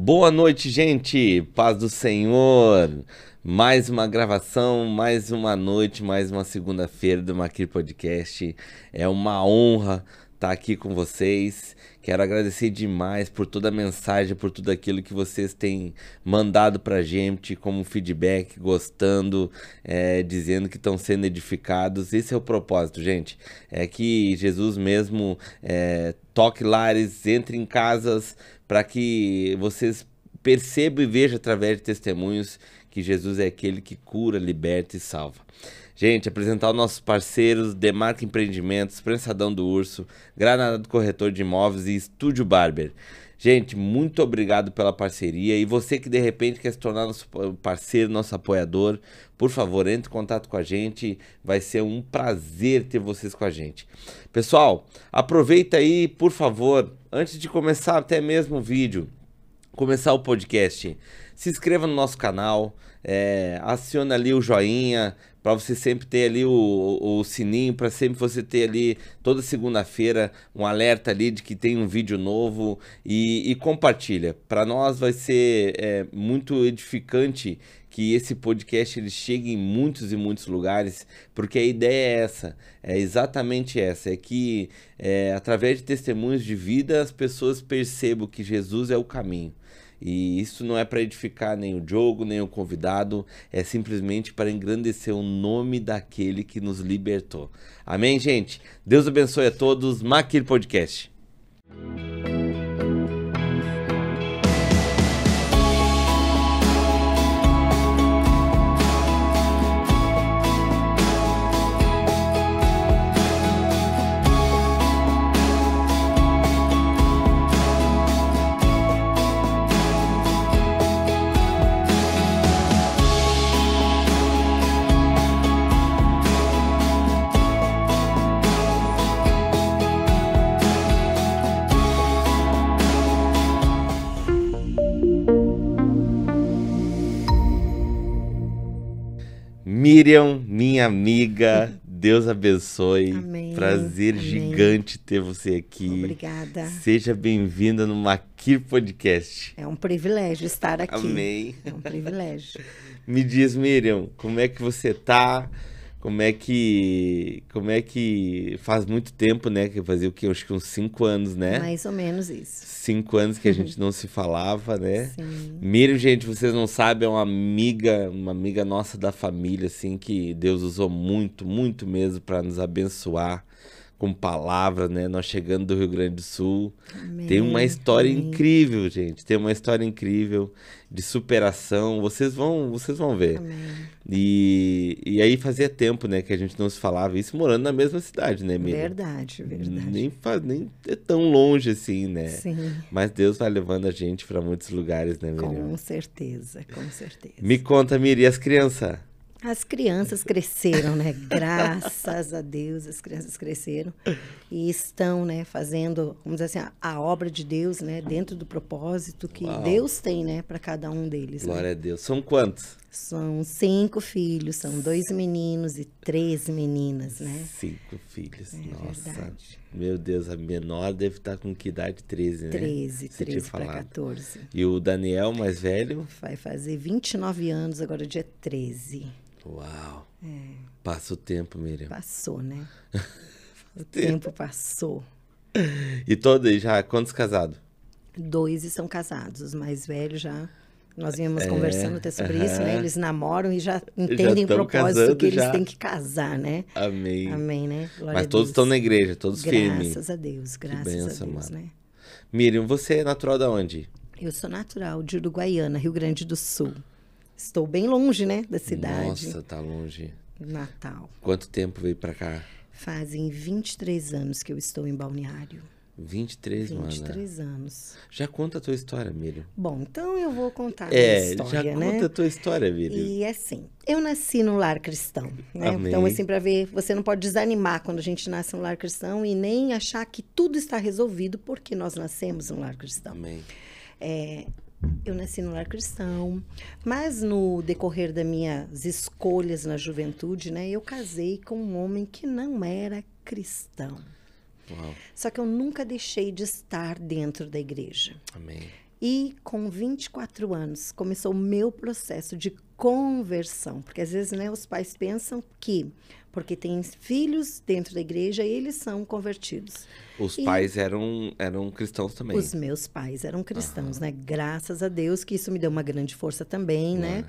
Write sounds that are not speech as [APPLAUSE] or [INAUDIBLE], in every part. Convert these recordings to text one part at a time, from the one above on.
Boa noite, gente. Paz do Senhor. Mais uma gravação, mais uma noite, mais uma segunda-feira do Maquir Podcast. É uma honra estar tá aqui com vocês. Quero agradecer demais por toda a mensagem, por tudo aquilo que vocês têm mandado para gente como feedback, gostando, é, dizendo que estão sendo edificados. Esse é o propósito, gente. É que Jesus mesmo é, toque lares, entre em casas, para que vocês percebam e vejam através de testemunhos que Jesus é aquele que cura, liberta e salva. Gente, apresentar os nossos parceiros Demarca Empreendimentos, Prensadão do Urso, Granada do Corretor de Imóveis e Estúdio Barber. Gente, muito obrigado pela parceria. E você que de repente quer se tornar nosso parceiro, nosso apoiador, por favor, entre em contato com a gente. Vai ser um prazer ter vocês com a gente. Pessoal, aproveita aí, por favor, antes de começar até mesmo o vídeo, começar o podcast, se inscreva no nosso canal, é, eh, aciona ali o joinha, para você sempre ter ali o, o, o sininho, para sempre você ter ali toda segunda-feira um alerta ali de que tem um vídeo novo e, e compartilha. Para nós vai ser é, muito edificante que esse podcast ele chegue em muitos e muitos lugares, porque a ideia é essa, é exatamente essa, é que é, através de testemunhos de vida as pessoas percebam que Jesus é o caminho e isso não é para edificar nem o jogo, nem o convidado, é simplesmente para engrandecer o nome daquele que nos libertou. Amém, gente? Deus abençoe a todos. Maquir Podcast. Miriam, minha amiga, Deus abençoe. Amém, Prazer amém. gigante ter você aqui. Obrigada. Seja bem-vinda no Maquir Podcast. É um privilégio estar aqui. Amém. É um privilégio. [LAUGHS] Me diz, Miriam, como é que você tá? como é que como é que faz muito tempo, né, que fazia o que acho que uns cinco anos, né? Mais ou menos isso. Cinco anos que a gente não se falava, né? [LAUGHS] Sim. Miriam, gente, vocês não sabem, é uma amiga, uma amiga nossa da família, assim, que Deus usou muito, muito mesmo para nos abençoar com palavras, né? Nós chegando do Rio Grande do Sul. Amém, tem uma história amém. incrível, gente. Tem uma história incrível de superação. Vocês vão, vocês vão ver. Amém. E, e aí fazia tempo, né, que a gente não se falava isso morando na mesma cidade, né, Miriam? Verdade, verdade. Nem faz, nem é tão longe assim, né? Sim. Mas Deus vai levando a gente para muitos lugares, né, Miriam? Com certeza, com certeza. Me conta, Miriam, as crianças as crianças cresceram, né? Graças a Deus, as crianças cresceram e estão, né, fazendo, vamos dizer assim, a, a obra de Deus, né, dentro do propósito que Uau. Deus tem, né, para cada um deles. Né? Glória né? a Deus. São quantos? São cinco filhos, são dois meninos e três meninas, né? Cinco filhos, é, nossa. Verdade. Meu Deus, a menor deve estar com que idade? 13, né? 13, treze 13 para 14. E o Daniel, mais velho? Vai fazer 29 anos, agora dia 13. Uau! É. Passa o tempo, Miriam. Passou, né? [LAUGHS] o tempo passou. E todos já, quantos casados? Dois e são casados. Os mais velhos já. Nós viemos é, conversando até sobre uh -huh. isso, né? Eles namoram e já entendem já o propósito casando, que eles já... têm que casar, né? Amém. Amém, né? Glória Mas todos estão na igreja, todos firmes. Graças a Deus, graças benção, a Deus, né? Miriam, você é natural de onde? Eu sou natural de Uruguaiana, Rio Grande do Sul. Estou bem longe, né, da cidade. Nossa, tá longe. Natal. Quanto tempo veio para cá? Fazem 23 anos que eu estou em Balneário. 23, 23 mana. anos. Já conta a tua história, Miriam. Bom, então eu vou contar é, a minha história, já né? conta a tua história, Miriam. E é assim, eu nasci num lar cristão, né? Amém. Então assim, para ver, você não pode desanimar quando a gente nasce num lar cristão e nem achar que tudo está resolvido porque nós nascemos num lar cristão. Amém. É, eu nasci no lar cristão, mas no decorrer das minhas escolhas na juventude, né, eu casei com um homem que não era cristão. Uau. Só que eu nunca deixei de estar dentro da igreja. Amém. E com 24 anos começou o meu processo de conversão, porque às vezes, né, os pais pensam que porque tem filhos dentro da igreja e eles são convertidos. Os e pais eram, eram cristãos também? Os meus pais eram cristãos, uhum. né? Graças a Deus que isso me deu uma grande força também, né?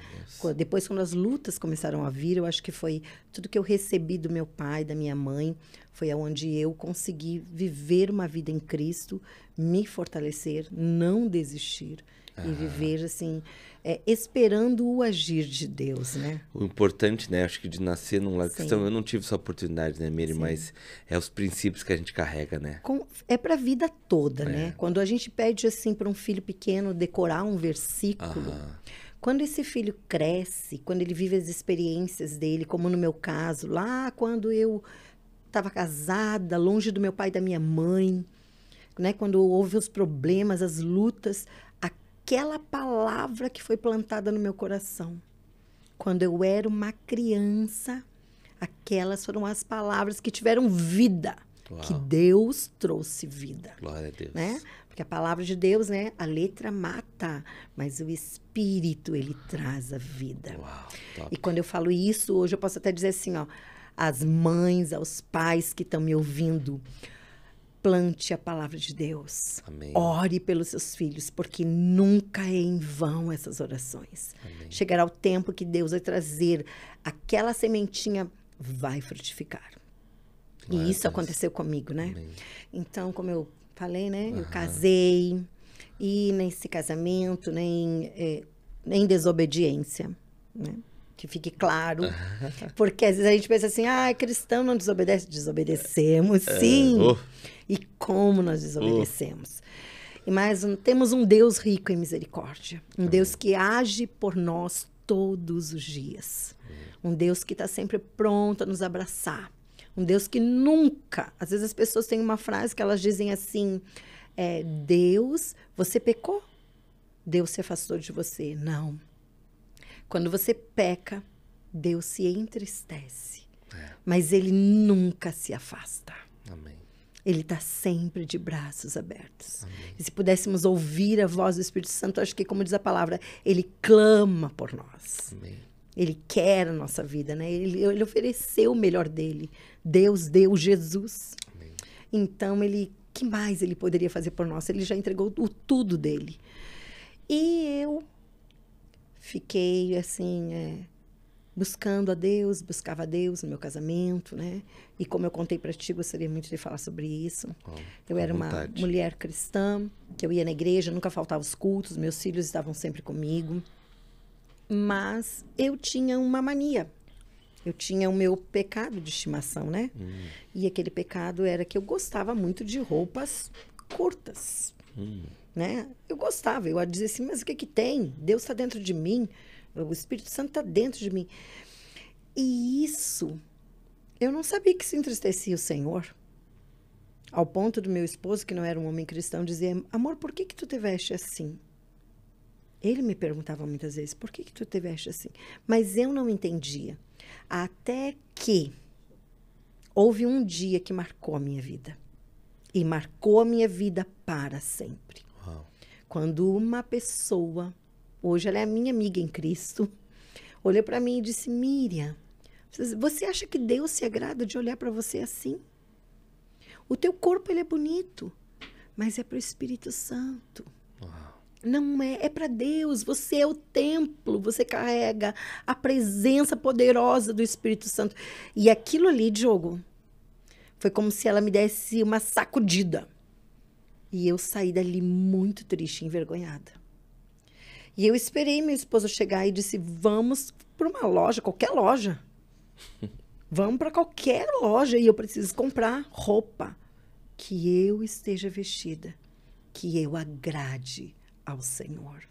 Depois, quando as lutas começaram a vir, eu acho que foi tudo que eu recebi do meu pai, da minha mãe, foi aonde eu consegui viver uma vida em Cristo, me fortalecer, não desistir. E viver assim, é, esperando o agir de Deus, né? O importante, né? Acho que de nascer num lado cristão, eu não tive essa oportunidade, né, Miri? Sim. Mas é os princípios que a gente carrega, né? Com, é para a vida toda, né? é. né? Quando a gente pede assim para um filho pequeno decorar um versículo. Quando esse filho cresce, quando ele vive as experiências dele, como no meu caso, lá quando eu estava casada, longe do meu pai e da minha mãe, né? Quando houve os problemas, as lutas, aquela palavra que foi plantada no meu coração. Quando eu era uma criança, aquelas foram as palavras que tiveram vida. Uau. Que Deus trouxe vida. Glória a Deus. Né? Porque a palavra de Deus, né? A letra mata, mas o espírito, ele traz a vida. Uau, e quando eu falo isso, hoje eu posso até dizer assim, ó. As mães, aos pais que estão me ouvindo plante a palavra de Deus. Amém. Ore pelos seus filhos, porque nunca é em vão essas orações. Amém. Chegará o tempo que Deus vai trazer aquela sementinha vai frutificar. Claro, e isso aconteceu comigo, né? Amém. Então, como eu falei, né? Eu casei e nesse casamento nem é, nem desobediência, né? que fique claro. [LAUGHS] Porque às vezes a gente pensa assim, ah, é cristão não desobedece. Desobedecemos, é, sim. Oh. E como nós desobedecemos. E oh. Mas hum, temos um Deus rico em misericórdia. Um uhum. Deus que age por nós todos os dias. Uhum. Um Deus que está sempre pronto a nos abraçar. Um Deus que nunca. Às vezes as pessoas têm uma frase que elas dizem assim: é, Deus, você pecou? Deus se afastou de você. Não. Quando você peca, Deus se entristece. É. Mas ele nunca se afasta. Amém. Ele está sempre de braços abertos. Amém. E se pudéssemos ouvir a voz do Espírito Santo, acho que, como diz a palavra, ele clama por nós. Amém. Ele quer a nossa vida, né? Ele, ele ofereceu o melhor dele. Deus deu Jesus. Amém. Então, ele, que mais ele poderia fazer por nós? Ele já entregou o tudo dele. E eu fiquei assim é, buscando a Deus, buscava a Deus no meu casamento, né? E como eu contei para ti, gostaria muito de falar sobre isso. Oh, eu era vontade. uma mulher cristã, que eu ia na igreja, nunca faltava os cultos, meus filhos estavam sempre comigo. Mas eu tinha uma mania. Eu tinha o meu pecado de estimação, né? Hum. E aquele pecado era que eu gostava muito de roupas curtas. Hum né? Eu gostava, eu dizia assim, mas o que que tem? Deus está dentro de mim, o Espírito Santo está dentro de mim. E isso, eu não sabia que se entristecia o Senhor. Ao ponto do meu esposo, que não era um homem cristão, dizer, amor, por que que tu te veste assim? Ele me perguntava muitas vezes, por que que tu te veste assim? Mas eu não entendia. Até que houve um dia que marcou a minha vida. E marcou a minha vida para sempre. Quando uma pessoa, hoje ela é minha amiga em Cristo, olhou para mim e disse: Miriam, você acha que Deus se agrada de olhar para você assim? O teu corpo ele é bonito, mas é para o Espírito Santo. Não é, é para Deus. Você é o templo, você carrega a presença poderosa do Espírito Santo. E aquilo ali, Diogo, foi como se ela me desse uma sacudida. E eu saí dali muito triste, envergonhada. E eu esperei meu esposo chegar e disse: "Vamos para uma loja, qualquer loja. [LAUGHS] Vamos para qualquer loja e eu preciso comprar roupa que eu esteja vestida, que eu agrade ao Senhor.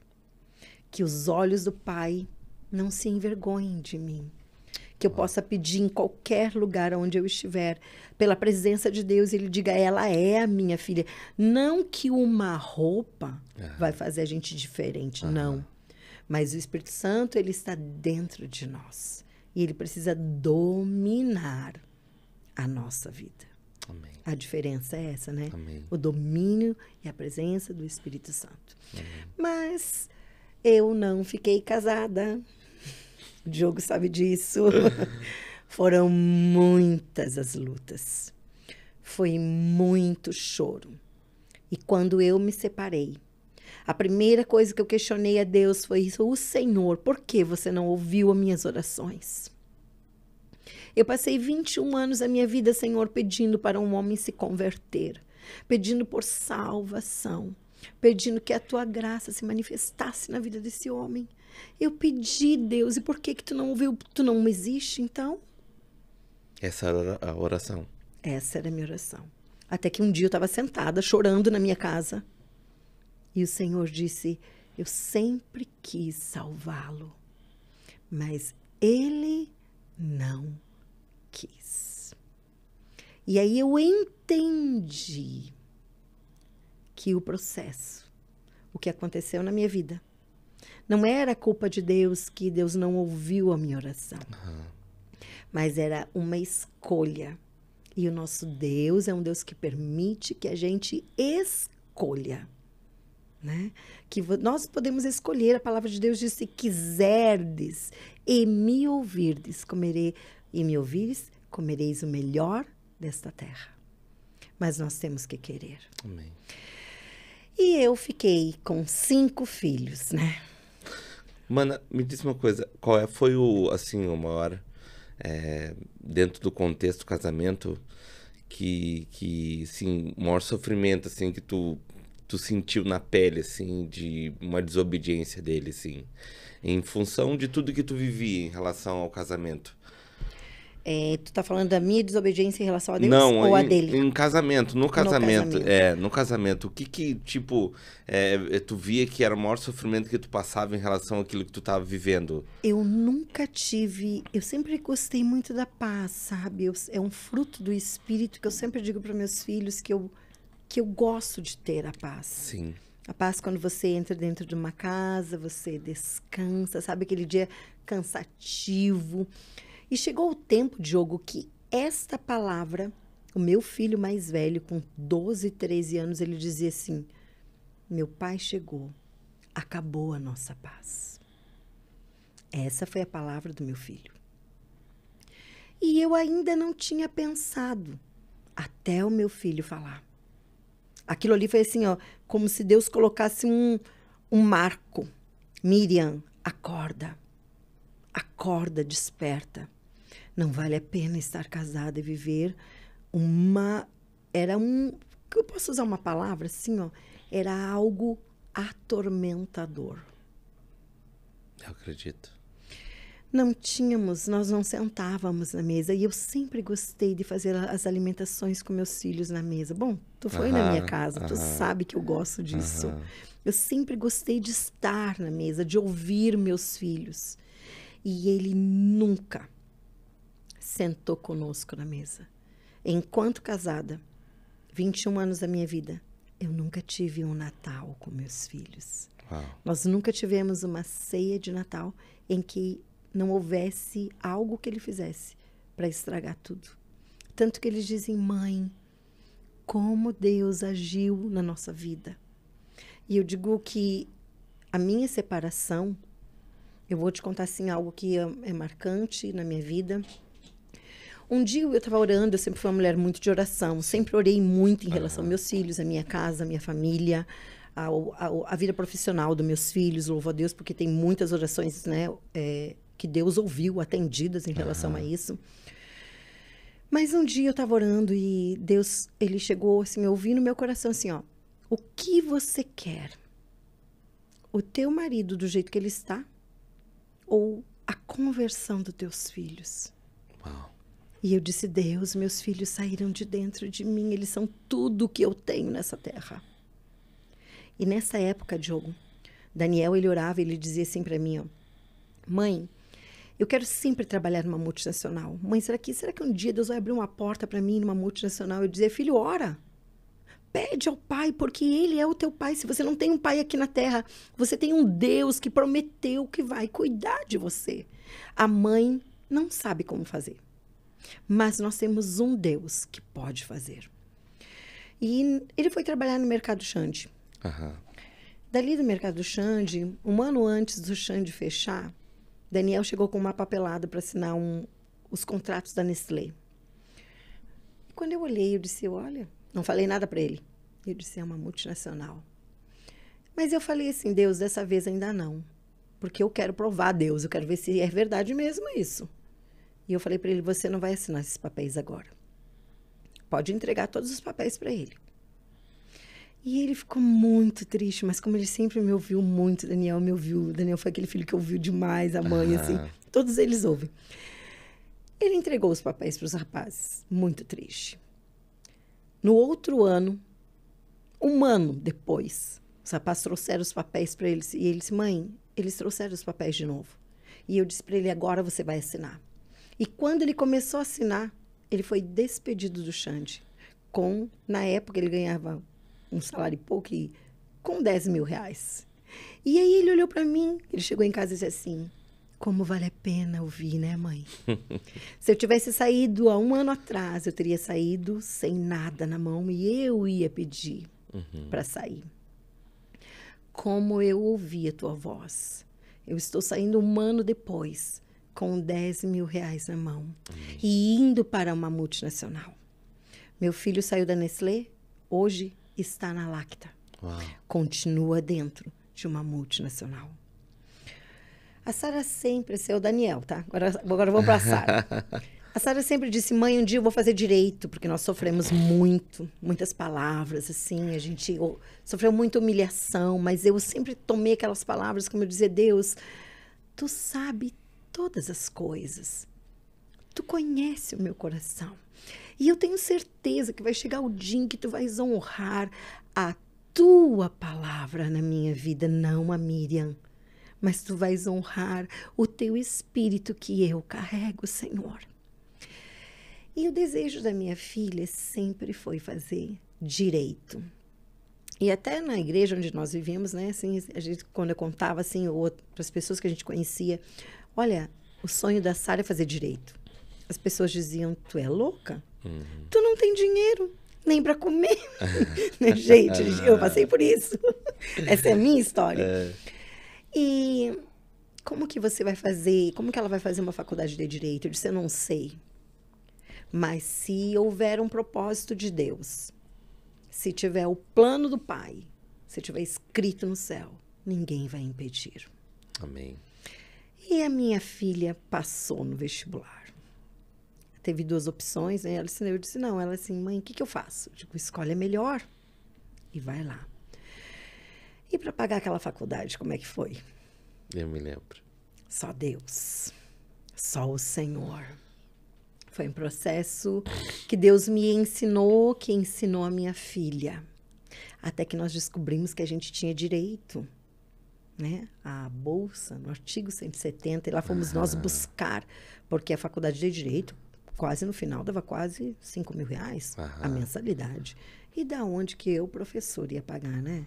Que os olhos do Pai não se envergonhem de mim." que eu possa pedir em qualquer lugar onde eu estiver, pela presença de Deus, ele diga: ela é a minha filha. Não que uma roupa vai fazer a gente diferente, uhum. não. Mas o Espírito Santo, ele está dentro de nós. E ele precisa dominar a nossa vida. Amém. A diferença é essa, né? Amém. O domínio e a presença do Espírito Santo. Amém. Mas eu não fiquei casada o Diogo sabe disso. [LAUGHS] Foram muitas as lutas. Foi muito choro. E quando eu me separei, a primeira coisa que eu questionei a Deus foi isso: o Senhor, por que você não ouviu as minhas orações? Eu passei 21 anos da minha vida, Senhor, pedindo para um homem se converter, pedindo por salvação, pedindo que a tua graça se manifestasse na vida desse homem. Eu pedi, Deus, e por que que tu não ouviu? Tu não existe, então? Essa era a oração. Essa era a minha oração. Até que um dia eu estava sentada, chorando na minha casa. E o Senhor disse: Eu sempre quis salvá-lo, mas ele não quis. E aí eu entendi que o processo, o que aconteceu na minha vida, não era culpa de Deus que Deus não ouviu a minha oração. Uhum. Mas era uma escolha. E o nosso Deus é um Deus que permite que a gente escolha. Né? Que nós podemos escolher. A palavra de Deus diz: se quiserdes e me ouvirdes, comerei e me ouvires, comereis o melhor desta terra. Mas nós temos que querer. Amém. E eu fiquei com cinco filhos, né? Mano, me diz uma coisa, qual é, foi o, assim, o maior, é, dentro do contexto do casamento, que, que, assim, o maior sofrimento, assim, que tu, tu sentiu na pele, assim, de uma desobediência dele, assim, em função de tudo que tu vivia em relação ao casamento? É, tu tá falando da minha desobediência em relação a Deus não, ou em, a dele? Em casamento, no casamento, no casamento. é, no casamento, o que que, tipo, é, é, tu via que era o maior sofrimento que tu passava em relação àquilo que tu tava vivendo? Eu nunca tive, eu sempre gostei muito da paz, sabe? Eu, é um fruto do espírito que eu sempre digo para meus filhos que eu que eu gosto de ter a paz. Sim. A paz quando você entra dentro de uma casa, você descansa, sabe aquele dia cansativo. E chegou o tempo, Diogo, que esta palavra, o meu filho mais velho, com 12, 13 anos, ele dizia assim: Meu pai chegou, acabou a nossa paz. Essa foi a palavra do meu filho. E eu ainda não tinha pensado até o meu filho falar. Aquilo ali foi assim, ó, como se Deus colocasse um, um marco. Miriam, acorda. Acorda, desperta. Não vale a pena estar casada e viver uma. Era um. Eu posso usar uma palavra assim, ó? Era algo atormentador. Eu acredito. Não tínhamos, nós não sentávamos na mesa. E eu sempre gostei de fazer as alimentações com meus filhos na mesa. Bom, tu foi na minha casa, tu sabe que eu gosto disso. Eu sempre gostei de estar na mesa, de ouvir meus filhos. E ele nunca, sentou conosco na mesa. Enquanto casada, 21 anos da minha vida, eu nunca tive um Natal com meus filhos. Uau. Nós nunca tivemos uma ceia de Natal em que não houvesse algo que ele fizesse para estragar tudo. Tanto que eles dizem, mãe, como Deus agiu na nossa vida. E eu digo que a minha separação, eu vou te contar assim algo que é, é marcante na minha vida. Um dia eu estava orando, eu sempre fui uma mulher muito de oração, sempre orei muito em relação uhum. aos meus filhos, à minha casa, à minha família, à vida profissional dos meus filhos. Louvo a Deus, porque tem muitas orações né, é, que Deus ouviu, atendidas em relação uhum. a isso. Mas um dia eu estava orando e Deus, ele chegou assim, eu ouvi no meu coração assim, ó, o que você quer? O teu marido do jeito que ele está ou a conversão dos teus filhos? Uau. E eu disse: Deus, meus filhos saíram de dentro de mim, eles são tudo o que eu tenho nessa terra. E nessa época, Diogo, Daniel ele orava, ele dizia assim para mim: ó, Mãe, eu quero sempre trabalhar numa multinacional. Mãe, será que, será que um dia Deus vai abrir uma porta para mim numa multinacional? Eu dizia: Filho, ora. Pede ao Pai, porque Ele é o teu Pai. Se você não tem um Pai aqui na terra, você tem um Deus que prometeu que vai cuidar de você. A mãe não sabe como fazer. Mas nós temos um Deus que pode fazer. E ele foi trabalhar no mercado Xande. Uhum. Dali do mercado Xande, um ano antes do Xande fechar, Daniel chegou com uma papelada para assinar um, os contratos da Nestlé. E quando eu olhei, eu disse: Olha, não falei nada para ele. Eu disse: É uma multinacional. Mas eu falei assim: Deus, dessa vez ainda não. Porque eu quero provar a Deus, eu quero ver se é verdade mesmo isso. E eu falei para ele: você não vai assinar esses papéis agora. Pode entregar todos os papéis para ele. E ele ficou muito triste, mas como ele sempre me ouviu muito, Daniel me ouviu. Daniel foi aquele filho que ouviu demais a mãe, assim. Todos eles ouvem. Ele entregou os papéis para os rapazes, muito triste. No outro ano, um ano depois, os rapazes trouxeram os papéis para eles e ele disse: Mãe, eles trouxeram os papéis de novo. E eu disse para ele: Agora você vai assinar. E quando ele começou a assinar, ele foi despedido do Xande. Com, na época, ele ganhava um salário pouco, e, com 10 mil reais. E aí ele olhou para mim, ele chegou em casa e disse assim: Como vale a pena ouvir, né, mãe? [LAUGHS] Se eu tivesse saído há um ano atrás, eu teria saído sem nada na mão e eu ia pedir uhum. para sair. Como eu ouvi a tua voz. Eu estou saindo um ano depois com 10 mil reais na mão uhum. e indo para uma multinacional. Meu filho saiu da Nestlé, hoje está na Lacta. Uau. Continua dentro de uma multinacional. A Sara sempre, esse é o Daniel, tá? Agora, agora vou para a Sara. [LAUGHS] A Sara sempre disse, mãe, um dia eu vou fazer direito, porque nós sofremos muito, muitas palavras, assim, a gente oh, sofreu muita humilhação, mas eu sempre tomei aquelas palavras, como eu dizia, Deus, tu sabe todas as coisas. Tu conhece o meu coração. E eu tenho certeza que vai chegar o dia em que tu vais honrar a tua palavra na minha vida, não a Miriam. Mas tu vais honrar o teu espírito que eu carrego, Senhor. E o desejo da minha filha sempre foi fazer direito. E até na igreja onde nós vivíamos, né, assim, a gente, quando eu contava assim para as pessoas que a gente conhecia Olha, o sonho da Sara é fazer direito. As pessoas diziam: Tu é louca? Uhum. Tu não tem dinheiro nem para comer. [LAUGHS] [LAUGHS] Né, gente, eu passei por isso. [LAUGHS] Essa é a minha história. É. E como que você vai fazer? Como que ela vai fazer uma faculdade de direito? Eu disse: Eu não sei. Mas se houver um propósito de Deus, se tiver o plano do Pai, se tiver escrito no céu, ninguém vai impedir. Amém. E a minha filha passou no vestibular. Teve duas opções, né? Ela disse, eu disse, não, ela assim, mãe, o que, que eu faço? Eu digo, escolhe a melhor e vai lá. E para pagar aquela faculdade, como é que foi? Eu me lembro. Só Deus. Só o Senhor. Foi um processo que Deus me ensinou, que ensinou a minha filha. Até que nós descobrimos que a gente tinha direito né, a bolsa no artigo 170 e lá fomos uhum. nós buscar, porque a faculdade de direito quase no final dava quase 5 mil reais uhum. a mensalidade. E da onde que eu, professor, ia pagar, né?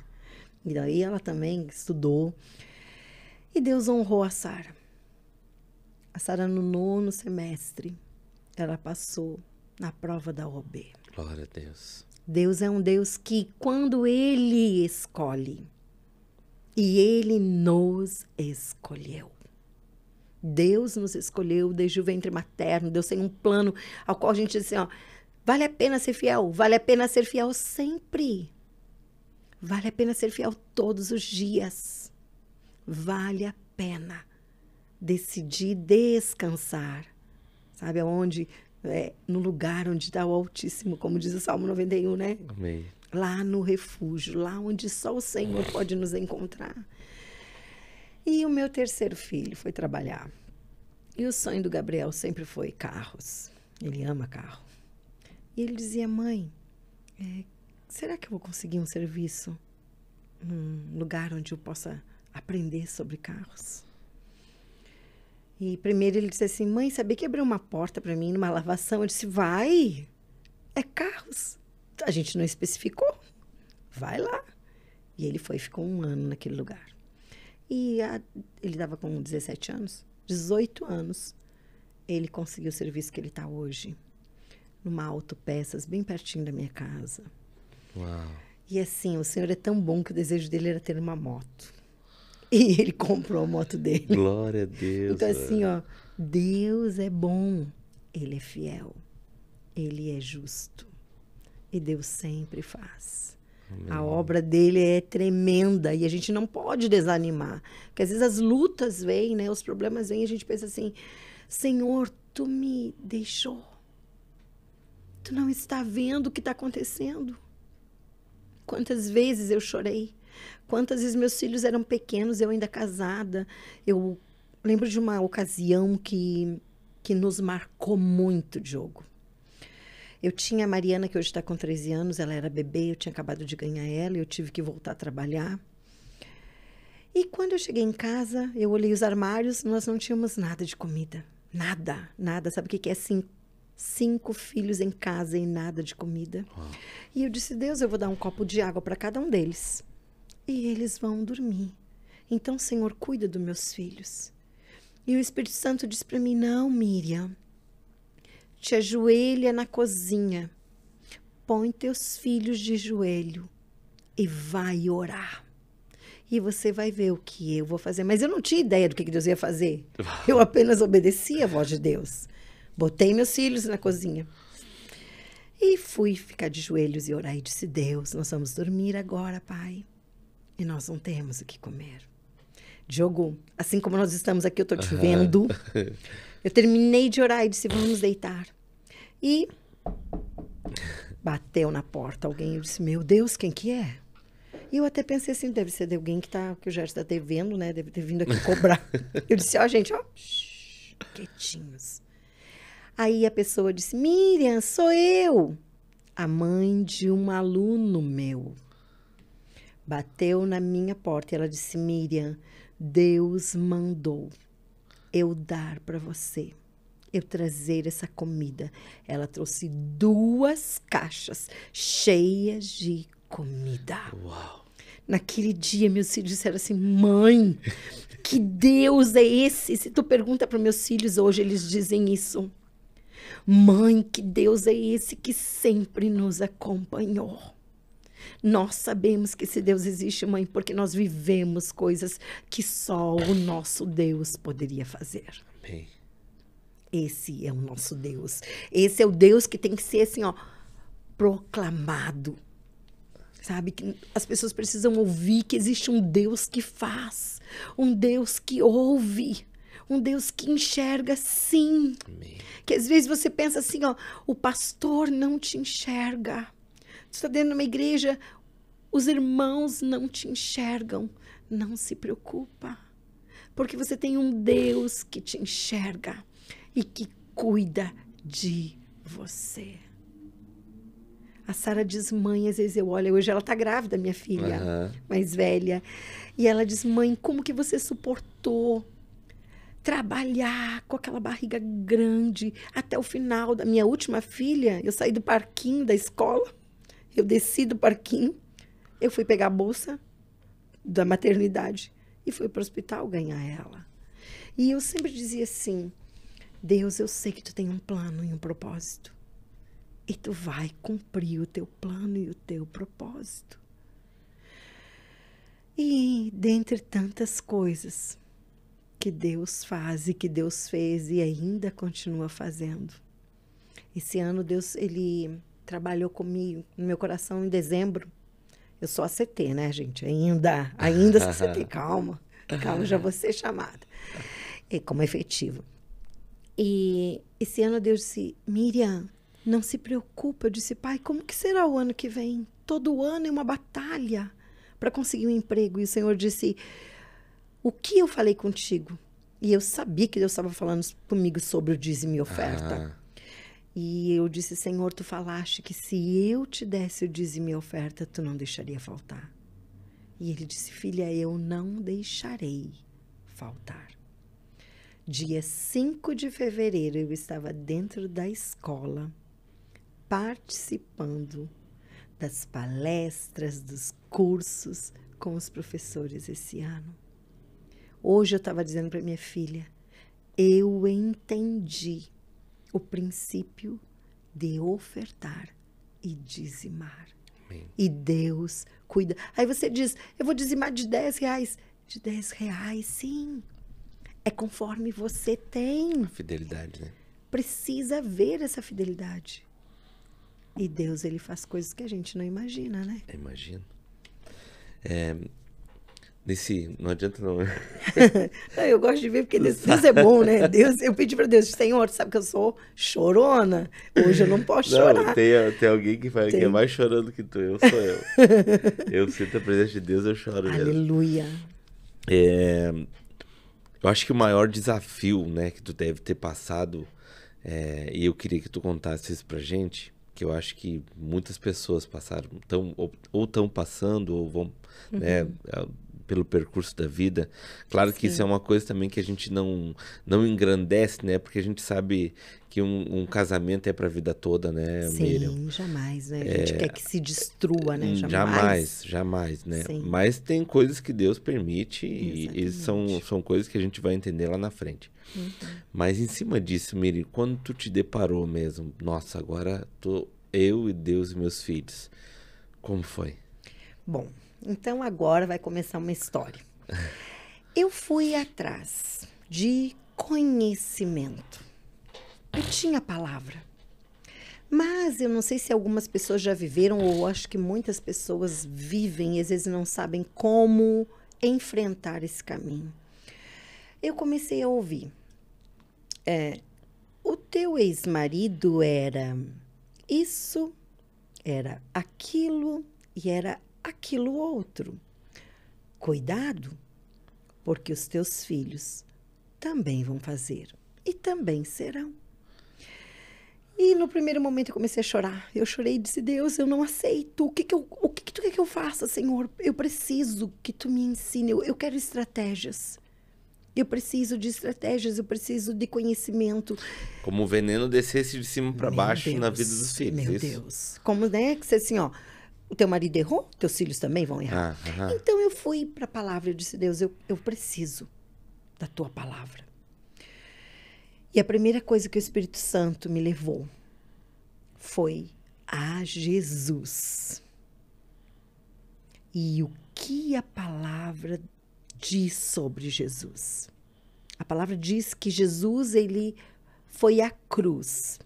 E daí ela também estudou. E Deus honrou a Sara. A Sara, no nono semestre, ela passou na prova da OB. Glória a Deus. Deus é um Deus que, quando Ele escolhe, e ele nos escolheu. Deus nos escolheu desde o ventre materno. Deus tem um plano ao qual a gente diz assim, ó, vale a pena ser fiel, vale a pena ser fiel sempre. Vale a pena ser fiel todos os dias. Vale a pena decidir descansar. Sabe aonde? É, no lugar onde está o Altíssimo, como diz o Salmo 91, né? Amém lá no refúgio, lá onde só o Senhor pode nos encontrar. E o meu terceiro filho foi trabalhar. E o sonho do Gabriel sempre foi carros. Ele ama carro. E ele dizia: Mãe, é, será que eu vou conseguir um serviço num lugar onde eu possa aprender sobre carros? E primeiro ele disse assim: Mãe, sabia que abriu uma porta para mim numa lavação? Eu disse: Vai! É carros. A gente não especificou. Vai lá. E ele foi, ficou um ano naquele lugar. E a, ele estava com 17 anos, 18 anos. Ele conseguiu o serviço que ele está hoje, numa autopeças, bem pertinho da minha casa. Uau. E assim, o senhor é tão bom que o desejo dele era ter uma moto. E ele comprou a moto dele. Glória a Deus. Então, assim, ó, Deus é bom, ele é fiel, ele é justo. E Deus sempre faz. Amém. A obra dele é tremenda e a gente não pode desanimar. Porque às vezes as lutas vêm, né? Os problemas vêm e a gente pensa assim: Senhor, tu me deixou. Tu não está vendo o que está acontecendo. Quantas vezes eu chorei. Quantas vezes meus filhos eram pequenos, eu ainda casada. Eu lembro de uma ocasião que, que nos marcou muito, Diogo. Eu tinha a Mariana, que hoje está com 13 anos, ela era bebê, eu tinha acabado de ganhar ela, eu tive que voltar a trabalhar. E quando eu cheguei em casa, eu olhei os armários, nós não tínhamos nada de comida. Nada, nada. Sabe o que, que é cinco? Assim? Cinco filhos em casa e nada de comida. E eu disse, Deus, eu vou dar um copo de água para cada um deles. E eles vão dormir. Então, Senhor, cuida dos meus filhos. E o Espírito Santo disse para mim: Não, Miriam, te ajoelha na cozinha, põe teus filhos de joelho e vai orar. E você vai ver o que eu vou fazer. Mas eu não tinha ideia do que Deus ia fazer. [LAUGHS] Eu apenas obedeci a voz de Deus. Botei meus filhos na cozinha. E fui ficar de joelhos e orar e disse: Deus, nós vamos dormir agora, Pai. E nós não temos o que comer. Diogo, assim como nós estamos aqui, eu estou te vendo. [LAUGHS] Eu terminei de orar e disse: vamos deitar. E bateu na porta alguém. Eu disse: meu Deus, quem que é? E eu até pensei assim: deve ser de alguém que, tá, que o Jorge está devendo, né? Deve ter vindo aqui cobrar. [LAUGHS] eu disse: ó, oh, gente, ó, quietinhos. Aí a pessoa disse: Miriam, sou eu, a mãe de um aluno meu. Bateu na minha porta e ela disse: Miriam, Deus mandou eu dar para você. Eu trazer essa comida. Ela trouxe duas caixas cheias de comida. Uau! Naquele dia, meus filhos disseram assim: mãe, que Deus é esse? Se tu pergunta para meus filhos hoje, eles dizem isso. Mãe, que Deus é esse que sempre nos acompanhou. Nós sabemos que se Deus existe, mãe, porque nós vivemos coisas que só o nosso Deus poderia fazer. Amém. Esse é o nosso Deus. Esse é o Deus que tem que ser assim, ó, proclamado. Sabe que as pessoas precisam ouvir que existe um Deus que faz, um Deus que ouve, um Deus que enxerga sim. Amém. Que às vezes você pensa assim, ó, o pastor não te enxerga. Você está dentro de uma igreja, os irmãos não te enxergam. Não se preocupa, porque você tem um Deus que te enxerga e que cuida de você. A Sara diz, mãe, às vezes eu olho, hoje ela tá grávida, minha filha, uhum. mais velha. E ela diz, mãe, como que você suportou trabalhar com aquela barriga grande até o final da minha última filha? Eu saí do parquinho da escola eu desci do parquinho, eu fui pegar a bolsa da maternidade e fui para o hospital ganhar ela. E eu sempre dizia assim: Deus, eu sei que tu tem um plano e um propósito. E tu vai cumprir o teu plano e o teu propósito. E dentre tantas coisas que Deus faz e que Deus fez e ainda continua fazendo. Esse ano Deus ele trabalhou comigo no meu coração em dezembro. Eu sou CT né, gente? Ainda, ainda sou ACT. [LAUGHS] Calma, calma, já vou ser chamada. E como efetivo. E esse ano Deus disse, Miriam, não se preocupa. Eu disse, pai, como que será o ano que vem? Todo ano é uma batalha para conseguir um emprego. E o Senhor disse, o que eu falei contigo? E eu sabia que Deus estava falando comigo sobre o dízimo e oferta. Ah. E eu disse, Senhor, tu falaste que se eu te desse o dízimo e oferta, tu não deixaria faltar. E ele disse, filha, eu não deixarei faltar. Dia 5 de fevereiro, eu estava dentro da escola, participando das palestras, dos cursos com os professores esse ano. Hoje eu estava dizendo para minha filha, eu entendi o princípio de ofertar e dizimar. Amém. E Deus cuida. Aí você diz, eu vou dizimar de 10 reais. De 10 reais, sim. É conforme você tem. A fidelidade, né? Precisa ver essa fidelidade. E Deus, ele faz coisas que a gente não imagina, né? Imagino. É, Nesse, não adianta [LAUGHS] não. eu gosto de ver porque Deus, Deus, é bom, né? Deus, eu pedi para Deus, Senhor, sabe que eu sou chorona? Hoje eu não posso não, chorar. Tem, tem alguém que fala tem. que é mais chorando que tu, eu sou eu. [LAUGHS] eu sinto a presença de Deus, eu choro Aleluia. Aleluia. É, eu acho que o maior desafio, né, que tu deve ter passado, é, e eu queria que tu contasse isso pra gente, que eu acho que muitas pessoas passaram, tão, ou estão passando, ou vão, né, uhum. né, pelo percurso da vida. Claro que Sim. isso é uma coisa também que a gente não, não engrandece, né? Porque a gente sabe que um, um casamento é para a vida toda, né, Sim, Miriam? jamais, né? A é, gente é... quer que se destrua, né? Hum, jamais, jamais, jamais né? Sim. Mas tem coisas que Deus permite e, são, são coisas que a gente vai entender lá na frente. Uhum. Mas em cima disso, Miriam, quando tu te deparou mesmo, nossa, agora tô eu e Deus e meus filhos, como foi? Bom, então agora vai começar uma história. Eu fui atrás de conhecimento. Eu tinha a palavra. Mas eu não sei se algumas pessoas já viveram, ou acho que muitas pessoas vivem e às vezes não sabem como enfrentar esse caminho. Eu comecei a ouvir. É, o teu ex-marido era isso, era aquilo e era aquilo outro. Cuidado, porque os teus filhos também vão fazer e também serão. E no primeiro momento eu comecei a chorar. Eu chorei e disse: Deus, eu não aceito. O que, que, eu, o que, que tu quer que eu faça, Senhor? Eu preciso que tu me ensine. Eu, eu quero estratégias. Eu preciso de estratégias, eu preciso de conhecimento. Como o veneno descesse de cima para baixo Deus, na vida dos filhos. Meu isso. Deus. Como, né? Que você assim, ó. O teu marido errou, teus filhos também vão errar. Ah, então eu fui para a palavra e disse: Deus, eu, eu preciso da tua palavra. E a primeira coisa que o Espírito Santo me levou foi a Jesus. E o que a palavra diz sobre Jesus? A palavra diz que Jesus ele foi à cruz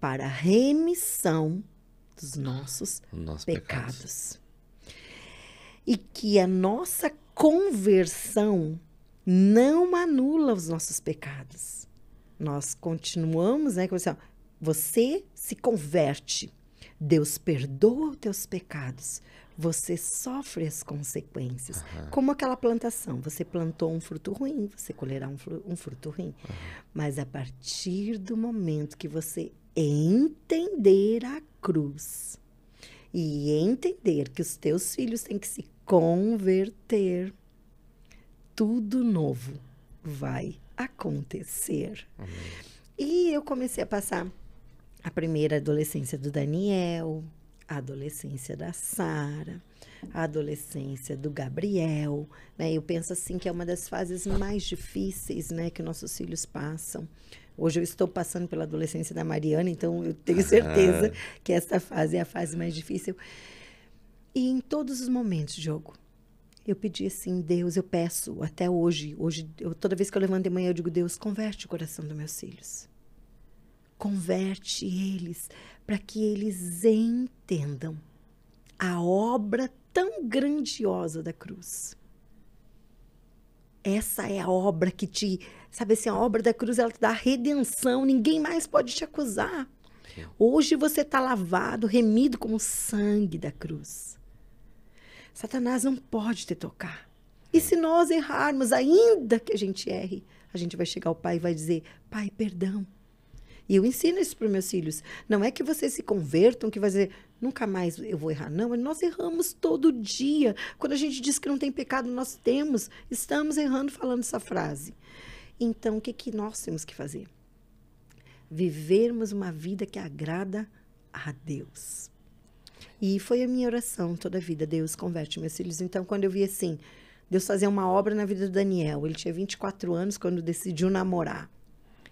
para a remissão dos nossos pecados. pecados. E que a nossa conversão não anula os nossos pecados. Nós continuamos, né? Assim, ó, você se converte, Deus perdoa os teus pecados, você sofre as consequências. Uhum. Como aquela plantação, você plantou um fruto ruim, você colherá um, fruto ruim. Uhum. Mas a partir do momento que você entender a cruz e entender que os teus filhos têm que se converter, tudo novo vai acontecer. Amém. E eu comecei a passar a primeira adolescência do Daniel, a adolescência da Sara, a adolescência do Gabriel, né? Eu penso assim que é uma das fases mais difíceis, né, que nossos filhos passam, Hoje eu estou passando pela adolescência da Mariana, então eu tenho certeza ah. que essa fase é a fase mais difícil. E em todos os momentos, Diogo, eu pedi assim, Deus, eu peço até hoje. Hoje, eu, toda vez que eu levanto de manhã, eu digo, Deus, converte o coração dos meus filhos. Converte eles para que eles entendam a obra tão grandiosa da cruz. Essa é a obra que te. Sabe assim, a obra da cruz, ela te dá redenção, ninguém mais pode te acusar. Hoje você está lavado, remido como o sangue da cruz. Satanás não pode te tocar. E se nós errarmos, ainda que a gente erre, a gente vai chegar ao pai e vai dizer: Pai, perdão. E eu ensino isso para meus filhos. Não é que vocês se convertam, que vai dizer, Nunca mais eu vou errar, não. Nós erramos todo dia. Quando a gente diz que não tem pecado, nós temos. Estamos errando falando essa frase. Então, o que, que nós temos que fazer? Vivermos uma vida que agrada a Deus. E foi a minha oração toda a vida. Deus, converte meus filhos. Então, quando eu vi assim, Deus fazer uma obra na vida do Daniel. Ele tinha 24 anos quando decidiu namorar.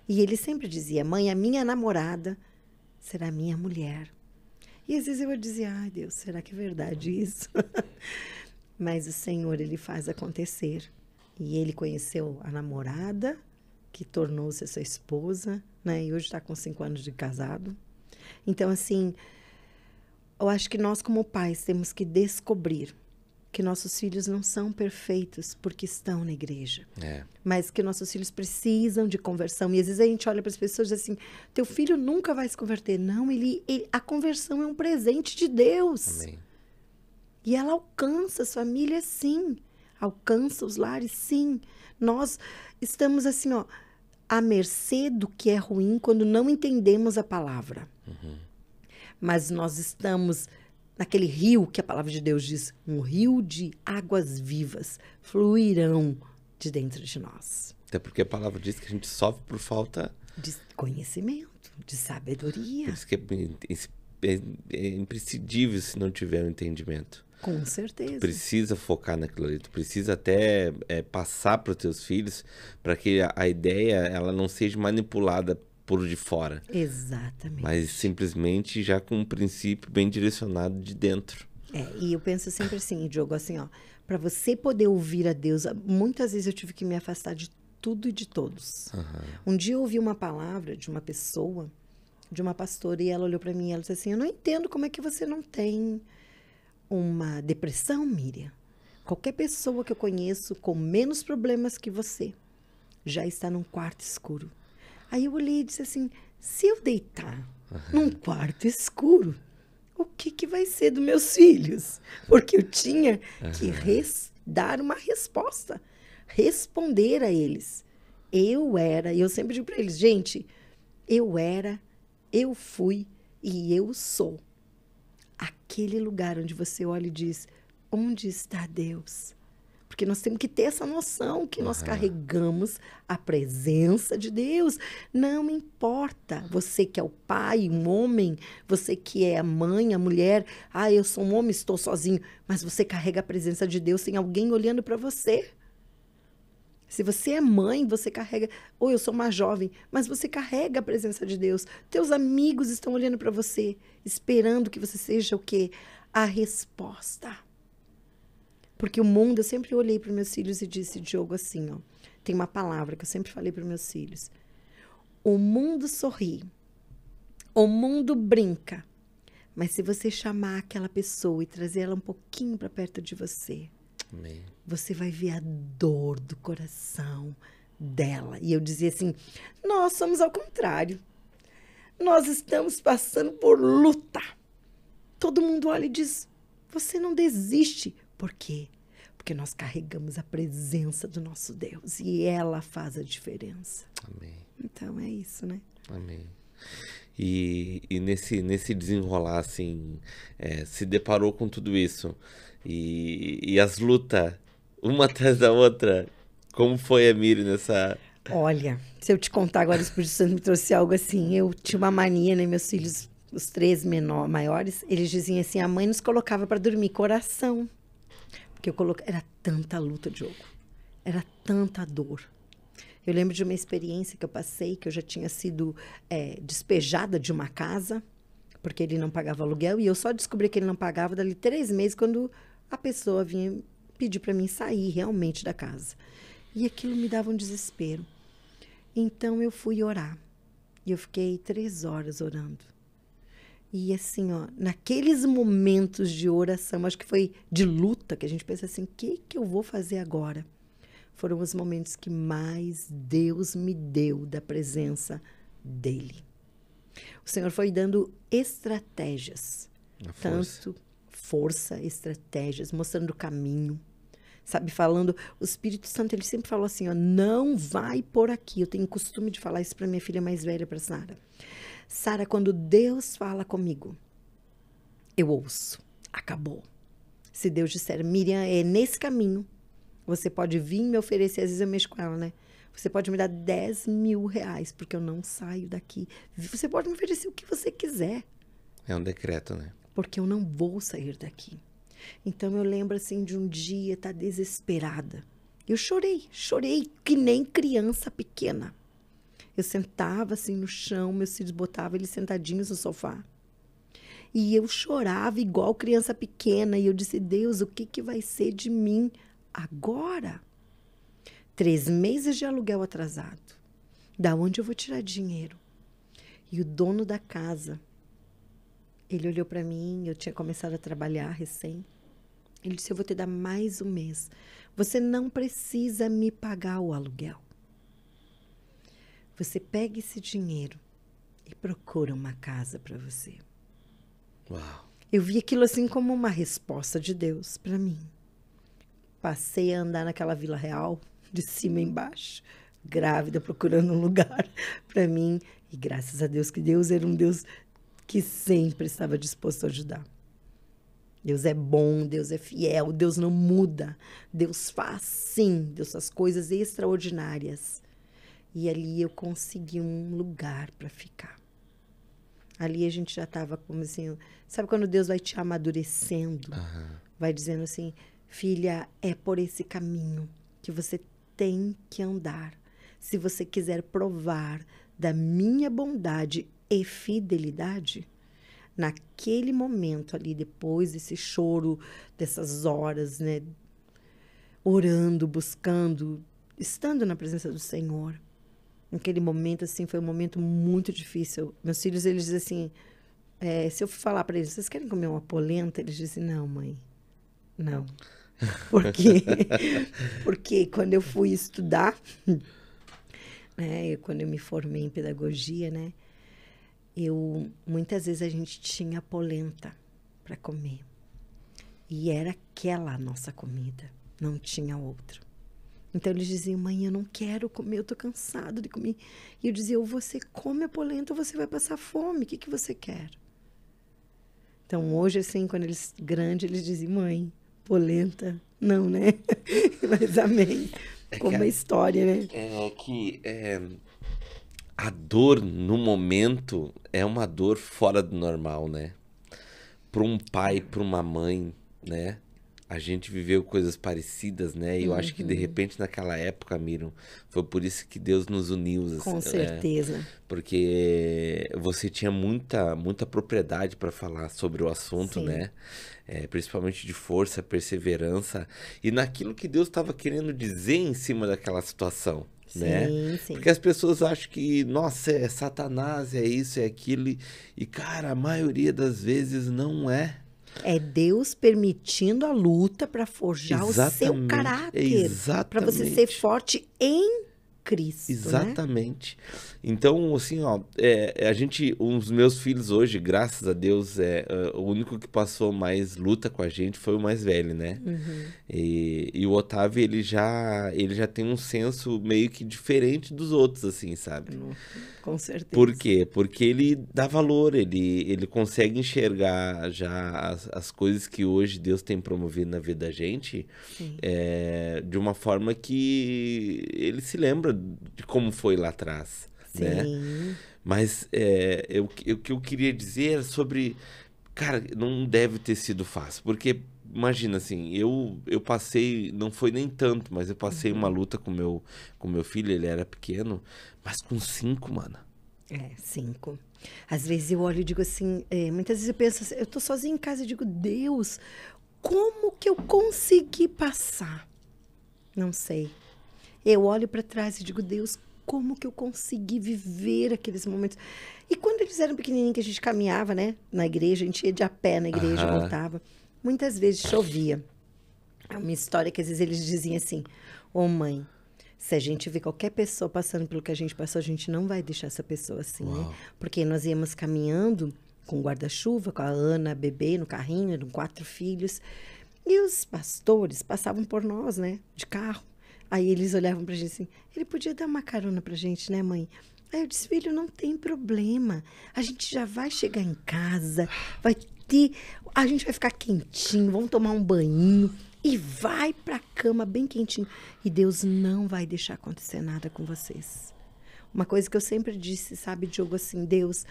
E ele sempre dizia: Mãe, a minha namorada será minha mulher. E às vezes eu dizia, ai Deus, será que é verdade isso? [LAUGHS] Mas o Senhor, ele faz acontecer. E ele conheceu a namorada, que tornou-se sua esposa, né? E hoje está com cinco anos de casado. Então, assim, eu acho que nós, como pais, temos que descobrir que nossos filhos não são perfeitos porque estão na igreja, é. mas que nossos filhos precisam de conversão. E às vezes a gente olha para as pessoas e diz assim: teu filho nunca vai se converter. Não, ele, ele a conversão é um presente de Deus. Amém. E ela alcança as famílias, sim. Alcança os lares, sim. Nós estamos assim, ó, à mercê do que é ruim quando não entendemos a palavra. Uhum. Mas nós estamos naquele rio que a palavra de Deus diz, um rio de águas vivas fluirão de dentro de nós. Até porque a palavra diz que a gente sofre por falta de conhecimento, de sabedoria. Por isso que é, é, é imprescindível se não tiver um entendimento. Com certeza. Tu precisa focar naquilo ali. Tu precisa até é, passar para os teus filhos para que a, a, ideia ela não seja manipulada por de fora. Exatamente. Mas simplesmente já com um princípio bem direcionado de dentro. É, e eu penso sempre assim, Diogo, assim, ó, para você poder ouvir a Deus, muitas vezes eu tive que me afastar de tudo e de todos. Uhum. Um dia eu ouvi uma palavra de uma pessoa, de uma pastora, e ela olhou para mim e ela disse assim: Eu não entendo como é que você não tem uma depressão, Miriam. Qualquer pessoa que eu conheço com menos problemas que você já está num quarto escuro. Aí eu olhei e disse assim: se eu deitar num quarto escuro, o que, que vai ser dos meus filhos? Porque eu tinha que res, dar uma resposta, responder a eles. Eu era, e eu sempre digo para eles, gente, eu era, eu fui e eu sou. Aquele lugar onde você olha e diz: onde está Deus? Porque nós temos que ter essa noção que nós uhum. carregamos a presença de Deus. Não importa, você que é o pai, um homem, você que é a mãe, a mulher, ah, eu sou um homem, estou sozinho, mas você carrega a presença de Deus sem alguém olhando para você. Se você é mãe, você carrega. Ou eu sou uma jovem, mas você carrega a presença de Deus. Teus amigos estão olhando para você, esperando que você seja o quê? A resposta. Porque o mundo, eu sempre olhei para meus filhos e disse, Diogo, assim, ó, tem uma palavra que eu sempre falei para meus filhos. O mundo sorri, o mundo brinca, mas se você chamar aquela pessoa e trazer ela um pouquinho para perto de você, Amém. você vai ver a dor do coração dela. E eu dizia assim: nós somos ao contrário. Nós estamos passando por luta. Todo mundo olha e diz: você não desiste, por quê? Porque nós carregamos a presença do nosso Deus e ela faz a diferença. Amém. Então é isso, né? Amém. E, e nesse, nesse desenrolar, assim, é, se deparou com tudo isso e, e as lutas, uma [LAUGHS] atrás da outra, como foi a Miri nessa. Olha, se eu te contar agora, o Espírito Santo me trouxe algo assim. Eu tinha uma mania, né? Meus filhos, os três menor, maiores, eles diziam assim: a mãe nos colocava para dormir coração que eu coloquei. Era tanta luta, Diogo. Era tanta dor. Eu lembro de uma experiência que eu passei, que eu já tinha sido é, despejada de uma casa, porque ele não pagava aluguel, e eu só descobri que ele não pagava dali três meses, quando a pessoa vinha pedir para mim sair realmente da casa. E aquilo me dava um desespero. Então eu fui orar. E eu fiquei três horas orando. E assim, ó, naqueles momentos de oração, acho que foi de luta, que a gente pensa assim, o que, que eu vou fazer agora? Foram os momentos que mais Deus me deu da presença dele. O Senhor foi dando estratégias, força. tanto força, estratégias, mostrando o caminho, sabe, falando. O Espírito Santo ele sempre falou assim, ó, não vai por aqui. Eu tenho costume de falar isso para minha filha mais velha, para Sara. Sara, quando Deus fala comigo, eu ouço. Acabou. Se Deus disser, Miriam, é nesse caminho, você pode vir me oferecer, às vezes eu mexo com ela, né? Você pode me dar 10 mil reais, porque eu não saio daqui. Você pode me oferecer o que você quiser. É um decreto, né? Porque eu não vou sair daqui. Então eu lembro assim de um dia estar tá desesperada. Eu chorei, chorei que nem criança pequena. Eu sentava assim no chão, meus filhos botavam eles sentadinhos no sofá. E eu chorava igual criança pequena. E eu disse: Deus, o que, que vai ser de mim agora? Três meses de aluguel atrasado. Da onde eu vou tirar dinheiro? E o dono da casa, ele olhou para mim. Eu tinha começado a trabalhar recém. Ele disse: Eu vou te dar mais um mês. Você não precisa me pagar o aluguel. Você pega esse dinheiro e procura uma casa para você. Uau. Eu vi aquilo assim como uma resposta de Deus para mim. Passei a andar naquela Vila Real, de cima embaixo, grávida, procurando um lugar [LAUGHS] para mim. E graças a Deus que Deus era um Deus que sempre estava disposto a ajudar. Deus é bom, Deus é fiel, Deus não muda. Deus faz sim, Deus faz coisas extraordinárias. E ali eu consegui um lugar para ficar. Ali a gente já estava como assim, sabe quando Deus vai te amadurecendo? Uhum. Vai dizendo assim, filha, é por esse caminho que você tem que andar. Se você quiser provar da minha bondade e fidelidade, naquele momento ali, depois desse choro, dessas horas, né? Orando, buscando, estando na presença do Senhor, naquele momento assim foi um momento muito difícil. Meus filhos eles dizem assim, é, se eu falar para eles, vocês querem comer uma polenta? Eles dizem não, mãe, não. [LAUGHS] Porque porque quando eu fui estudar, né, quando eu me formei em pedagogia, né, eu muitas vezes a gente tinha polenta para comer e era aquela a nossa comida, não tinha outra. Então eles diziam, mãe, eu não quero comer, eu tô cansado de comer. E eu dizia, ou você come a polenta ou você vai passar fome, o que, que você quer? Então hoje, assim, quando eles grandes, eles dizem, mãe, polenta, não, né? [LAUGHS] Mas amém. É Como é a, história, né? É, é que é, a dor no momento é uma dor fora do normal, né? Para um pai, para uma mãe, né? a gente viveu coisas parecidas, né? E eu uhum. acho que de uhum. repente naquela época, Miram, foi por isso que Deus nos uniu. Assim, Com né? certeza. Porque você tinha muita, muita propriedade para falar sobre o assunto, Sim. né? É, principalmente de força, perseverança e naquilo que Deus estava querendo dizer em cima daquela situação. Sim, né? Sim. Porque as pessoas acham que, nossa, é Satanás, é isso, é aquilo. E, cara, a maioria das vezes não é. É Deus permitindo a luta para forjar exatamente, o seu caráter. Exatamente. Para você ser forte em Cristo. Né? Exatamente. Né? Então, assim, ó, é, é a gente, os meus filhos hoje, graças a Deus, é, é, o único que passou mais luta com a gente foi o mais velho, né? Uhum. E, e, o Otávio, ele já, ele já tem um senso meio que diferente dos outros, assim, sabe? Uhum. Com certeza. Por quê? Porque ele dá valor, ele, ele consegue enxergar já as, as coisas que hoje Deus tem promovido na vida da gente é, de uma forma que ele se lembra de como foi lá atrás. Né? Sim. né? Mas é, eu, eu, o que eu queria dizer é sobre. Cara, não deve ter sido fácil, porque imagina assim, eu eu passei, não foi nem tanto, mas eu passei uhum. uma luta com meu com meu filho, ele era pequeno, mas com cinco, mano. É, cinco. Às vezes eu olho e digo assim, é, muitas vezes eu penso assim, eu tô sozinha em casa e digo, Deus, como que eu consegui passar? Não sei. Eu olho para trás e digo, Deus, como que eu consegui viver aqueles momentos. E quando eles eram pequenininhos, que a gente caminhava, né? Na igreja, a gente ia de a pé na igreja, uhum. voltava. Muitas vezes chovia. É uma história que às vezes eles diziam assim, ô oh, mãe, se a gente vê qualquer pessoa passando pelo que a gente passou, a gente não vai deixar essa pessoa assim, né? Uau. né? Porque nós íamos caminhando com guarda-chuva, com a Ana, a bebê, no carrinho, eram quatro filhos. E os pastores passavam por nós, né? De carro. Aí eles olhavam pra gente assim: ele podia dar uma carona pra gente, né, mãe? Aí eu disse: filho, não tem problema. A gente já vai chegar em casa, vai ter. A gente vai ficar quentinho, vamos tomar um banho e vai pra cama bem quentinho. E Deus não vai deixar acontecer nada com vocês. Uma coisa que eu sempre disse, sabe, Diogo, assim: Deus,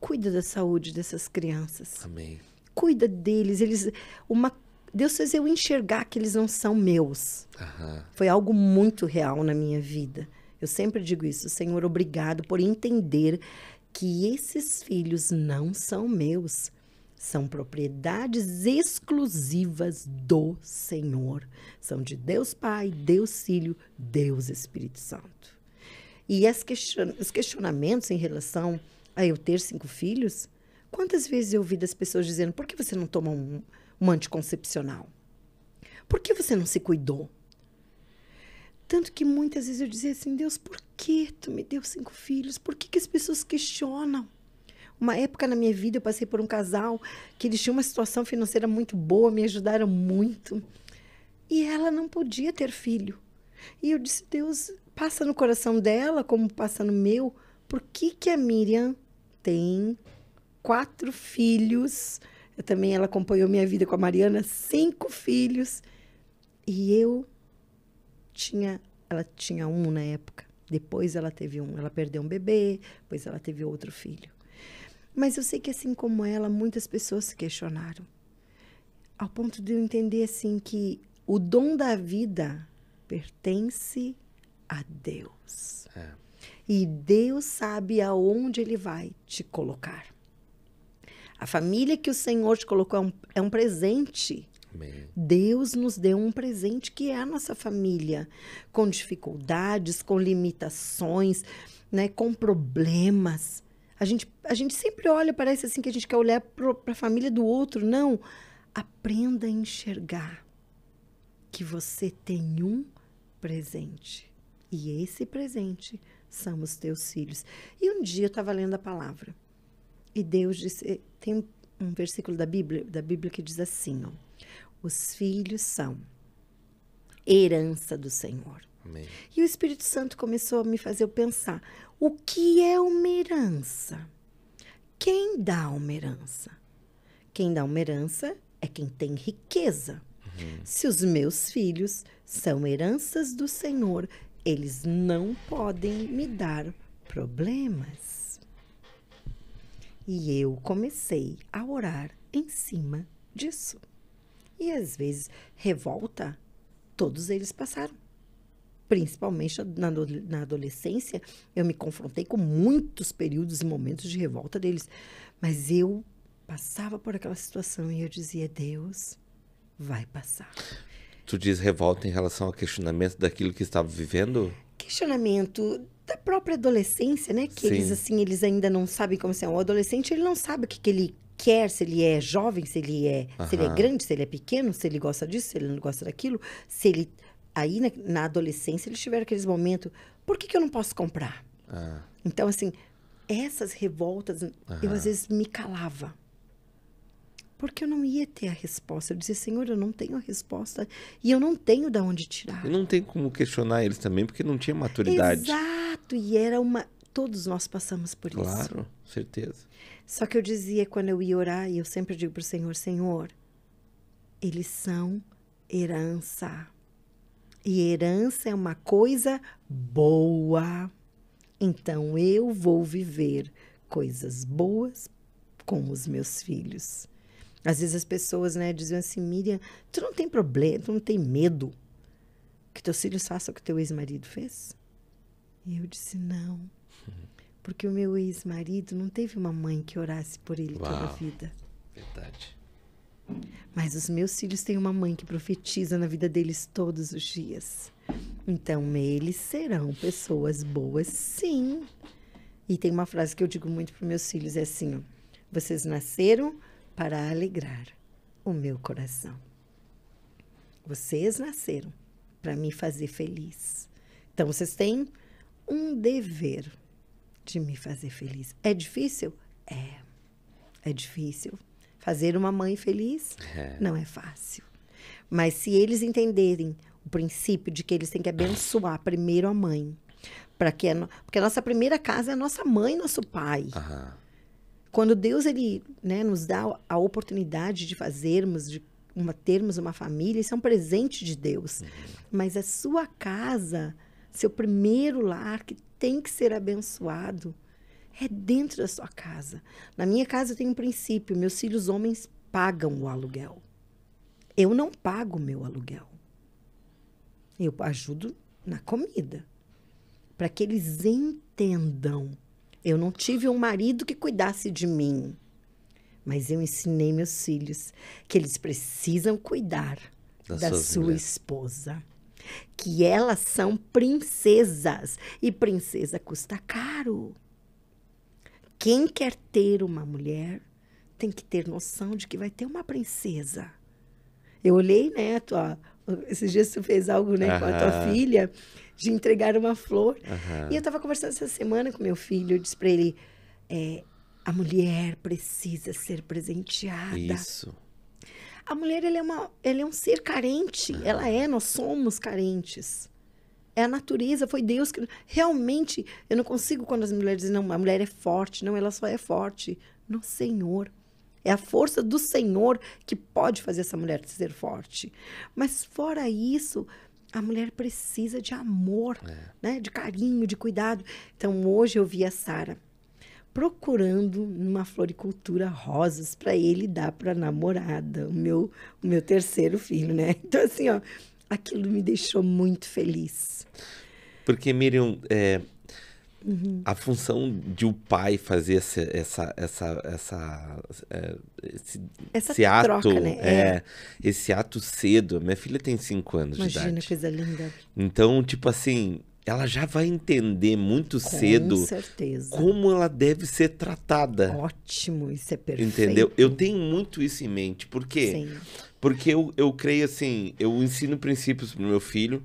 cuida da saúde dessas crianças. Amém. Cuida deles. Eles, uma Deus fez eu enxergar que eles não são meus. Uhum. Foi algo muito real na minha vida. Eu sempre digo isso, Senhor, obrigado por entender que esses filhos não são meus, são propriedades exclusivas do Senhor. São de Deus Pai, Deus Filho, Deus Espírito Santo. E question os questionamentos em relação a eu ter cinco filhos, quantas vezes eu ouvi das pessoas dizendo: por que você não toma um, um anticoncepcional? Por que você não se cuidou? Tanto que muitas vezes eu dizia assim, Deus, por que tu me deu cinco filhos? Por que, que as pessoas questionam? Uma época na minha vida eu passei por um casal que eles tinham uma situação financeira muito boa, me ajudaram muito. E ela não podia ter filho. E eu disse, Deus, passa no coração dela como passa no meu, por que, que a Miriam tem quatro filhos também ela acompanhou minha vida com a Mariana, cinco filhos. E eu tinha, ela tinha um na época. Depois ela teve um, ela perdeu um bebê, depois ela teve outro filho. Mas eu sei que assim como ela, muitas pessoas se questionaram. Ao ponto de eu entender assim que o dom da vida pertence a Deus. É. E Deus sabe aonde ele vai te colocar. A família que o Senhor te colocou é um, é um presente. Amém. Deus nos deu um presente que é a nossa família, com dificuldades, com limitações, né, com problemas. A gente, a gente sempre olha, parece assim que a gente quer olhar para a família do outro. Não. Aprenda a enxergar que você tem um presente. E esse presente são os teus filhos. E um dia eu estava lendo a palavra. E Deus disse, tem um, versículo da Bíblia, da Bíblia que diz assim, ó, os filhos são herança do Senhor. Amém. E o Espírito Santo começou a me fazer pensar, o que é uma herança? Quem dá uma herança? Quem dá uma herança é quem tem riqueza. Uhum. Se os meus filhos são heranças do Senhor, eles não podem me dar problemas. E eu comecei a orar em cima disso. E às vezes, revolta, todos eles passaram. Principalmente na, na adolescência, eu me confrontei com muitos períodos e momentos de revolta deles. Mas eu passava por aquela situação e eu dizia: Deus, vai passar. Tu diz revolta em relação ao questionamento daquilo que estava vivendo? Questionamento da própria adolescência, né? Que Sim. eles, assim, eles ainda não sabem como ser. O adolescente, ele não sabe o que, que ele quer, se ele é jovem, se ele é, se ele é grande, se ele é pequeno, se ele gosta disso, se ele não gosta daquilo, se ele aí na, né, na adolescência eles tiveram aqueles momentos, por que, que eu não posso comprar? Ah. Então assim, essas revoltas eu às vezes me calava. Porque eu não ia ter a resposta. Eu dizia, Senhor, eu não tenho a resposta. E eu não tenho de onde tirar. E não tem como questionar eles também, porque não tinha maturidade. Exato chato e era uma. Todos nós passamos por claro, isso. Claro, certeza. Só que eu dizia quando eu ia orar, e eu sempre digo para o Senhor: Senhor, eles são herança. E herança é uma coisa boa. Então eu vou viver coisas boas com os meus filhos. Às vezes as pessoas, né, diziam assim, Miriam, tu não tem problema, tu não tem medo que teus filhos façam o que teu ex-marido fez? E eu disse: não. Porque o meu ex-marido não teve uma mãe que orasse por ele Uau, toda a vida. Verdade. Mas os meus filhos têm uma mãe que profetiza na vida deles todos os dias. Então, eles serão pessoas boas, sim. E tem uma frase que eu digo muito para meus filhos: é assim, ó, vocês nasceram para alegrar o meu coração. Vocês nasceram para me fazer feliz. Então, vocês têm um dever de me fazer feliz. É difícil? É. É difícil. Fazer uma mãe feliz é. não é fácil. Mas se eles entenderem o princípio de que eles têm que abençoar primeiro a mãe, para que a no... porque a nossa primeira casa é a nossa mãe, nosso pai. Uhum. Quando Deus ele, né, nos dá a oportunidade de fazermos, de uma, termos uma família, isso é um presente de Deus. Uhum. Mas a sua casa seu primeiro lar que tem que ser abençoado é dentro da sua casa. Na minha casa eu tenho um princípio: meus filhos homens pagam o aluguel. Eu não pago meu aluguel. Eu ajudo na comida. Para que eles entendam. Eu não tive um marido que cuidasse de mim. Mas eu ensinei meus filhos que eles precisam cuidar da, da sua mulher. esposa que elas são princesas e princesa custa caro. Quem quer ter uma mulher tem que ter noção de que vai ter uma princesa. Eu olhei, né, tua, esses dias tu fez algo, né, uh -huh. com a tua filha, de entregar uma flor. Uh -huh. E eu estava conversando essa semana com meu filho, eu disse para ele, é, a mulher precisa ser presenteada. Isso. A mulher ele é, uma, ele é um ser carente. É. Ela é, nós somos carentes. É a natureza, foi Deus que. Realmente, eu não consigo quando as mulheres dizem, não, a mulher é forte. Não, ela só é forte. No Senhor. É a força do Senhor que pode fazer essa mulher ser forte. Mas fora isso, a mulher precisa de amor, é. né? de carinho, de cuidado. Então, hoje eu vi a Sara procurando numa floricultura rosas para ele dar para namorada, o meu, o meu terceiro filho, né? [LAUGHS] Então, assim, ó, aquilo me deixou muito feliz. Porque, Miriam, é, uhum. a função de o pai fazer essa, essa, essa, essa é, esse, esse troca, ato, né? é, é. esse ato cedo. Minha filha tem cinco anos Imagina, de idade. Imagina, coisa linda. Então, tipo assim, ela já vai entender muito Com cedo certeza. como ela deve ser tratada. Ótimo, isso é perfeito. Entendeu? Eu tenho muito isso em mente. Por quê? Sim. Porque eu, eu creio assim, eu ensino princípios pro meu filho.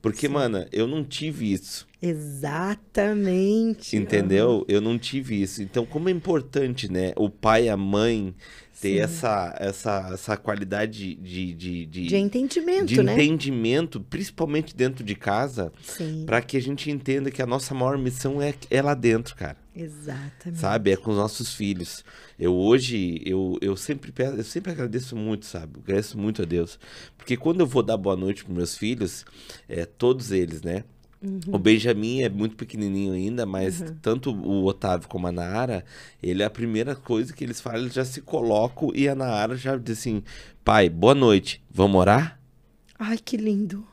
Porque, Sim. mana, eu não tive isso. Exatamente. Entendeu? Eu não tive isso. Então, como é importante, né? O pai, a mãe ter essa, essa, essa qualidade de, de, de, de entendimento, de né? entendimento, principalmente dentro de casa, para que a gente entenda que a nossa maior missão é, é lá dentro, cara. Exatamente. Sabe? É com os nossos filhos. Eu hoje, eu, eu sempre peço, eu sempre agradeço muito, sabe? agradeço muito a Deus. Porque quando eu vou dar boa noite para meus filhos, é, todos eles, né? Uhum. O Benjamin é muito pequenininho ainda, mas uhum. tanto o Otávio como a Nara, ele é a primeira coisa que eles falam, eles já se colocam e a Nara já diz assim: pai, boa noite, vamos orar? Ai, que lindo.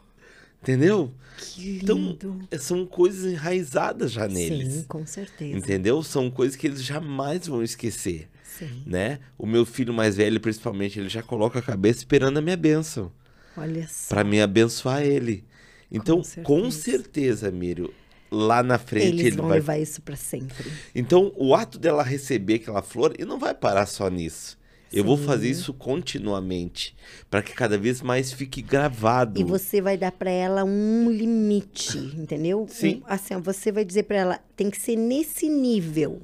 Entendeu? Que então, lindo. são coisas enraizadas já neles. Sim, com certeza. Entendeu? São coisas que eles jamais vão esquecer. Sim. Né? O meu filho mais velho, principalmente, ele já coloca a cabeça esperando a minha bênção. Olha só. Pra me abençoar ele. Então, com certeza, certeza Mírio, lá na frente Eles ele vão vai... levar isso para sempre. Então, o ato dela receber aquela flor, e não vai parar só nisso. Eu Sim. vou fazer isso continuamente, para que cada vez mais fique gravado. E você vai dar para ela um limite, entendeu? [LAUGHS] Sim. Um, assim, você vai dizer para ela, tem que ser nesse nível.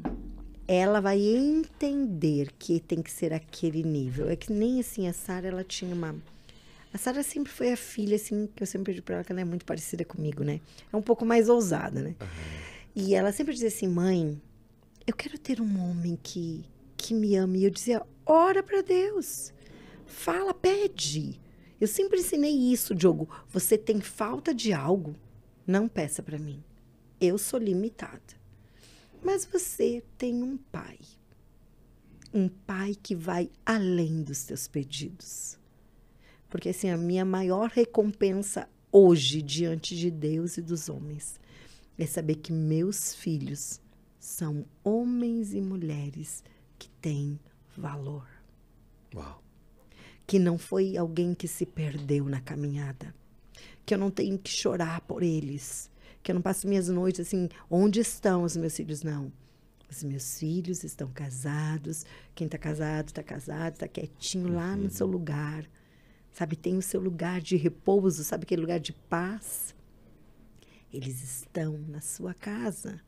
Ela vai entender que tem que ser aquele nível. É que nem assim a Sara, ela tinha uma a Sara sempre foi a filha, assim, que eu sempre pedi pra ela que ela é muito parecida comigo, né? É um pouco mais ousada, né? Uhum. E ela sempre dizia assim, mãe, eu quero ter um homem que, que me ame. E eu dizia, ora para Deus. Fala, pede. Eu sempre ensinei isso, Diogo. Você tem falta de algo, não peça para mim. Eu sou limitada. Mas você tem um pai. Um pai que vai além dos teus pedidos. Porque assim, a minha maior recompensa hoje diante de Deus e dos homens é saber que meus filhos são homens e mulheres que têm valor. Uau. Que não foi alguém que se perdeu na caminhada. Que eu não tenho que chorar por eles. Que eu não passo minhas noites assim, onde estão os meus filhos? Não. Os meus filhos estão casados. Quem está casado, está casado, está quietinho uhum. lá no uhum. seu lugar sabe, tem o seu lugar de repouso, sabe aquele lugar de paz? Eles estão na sua casa.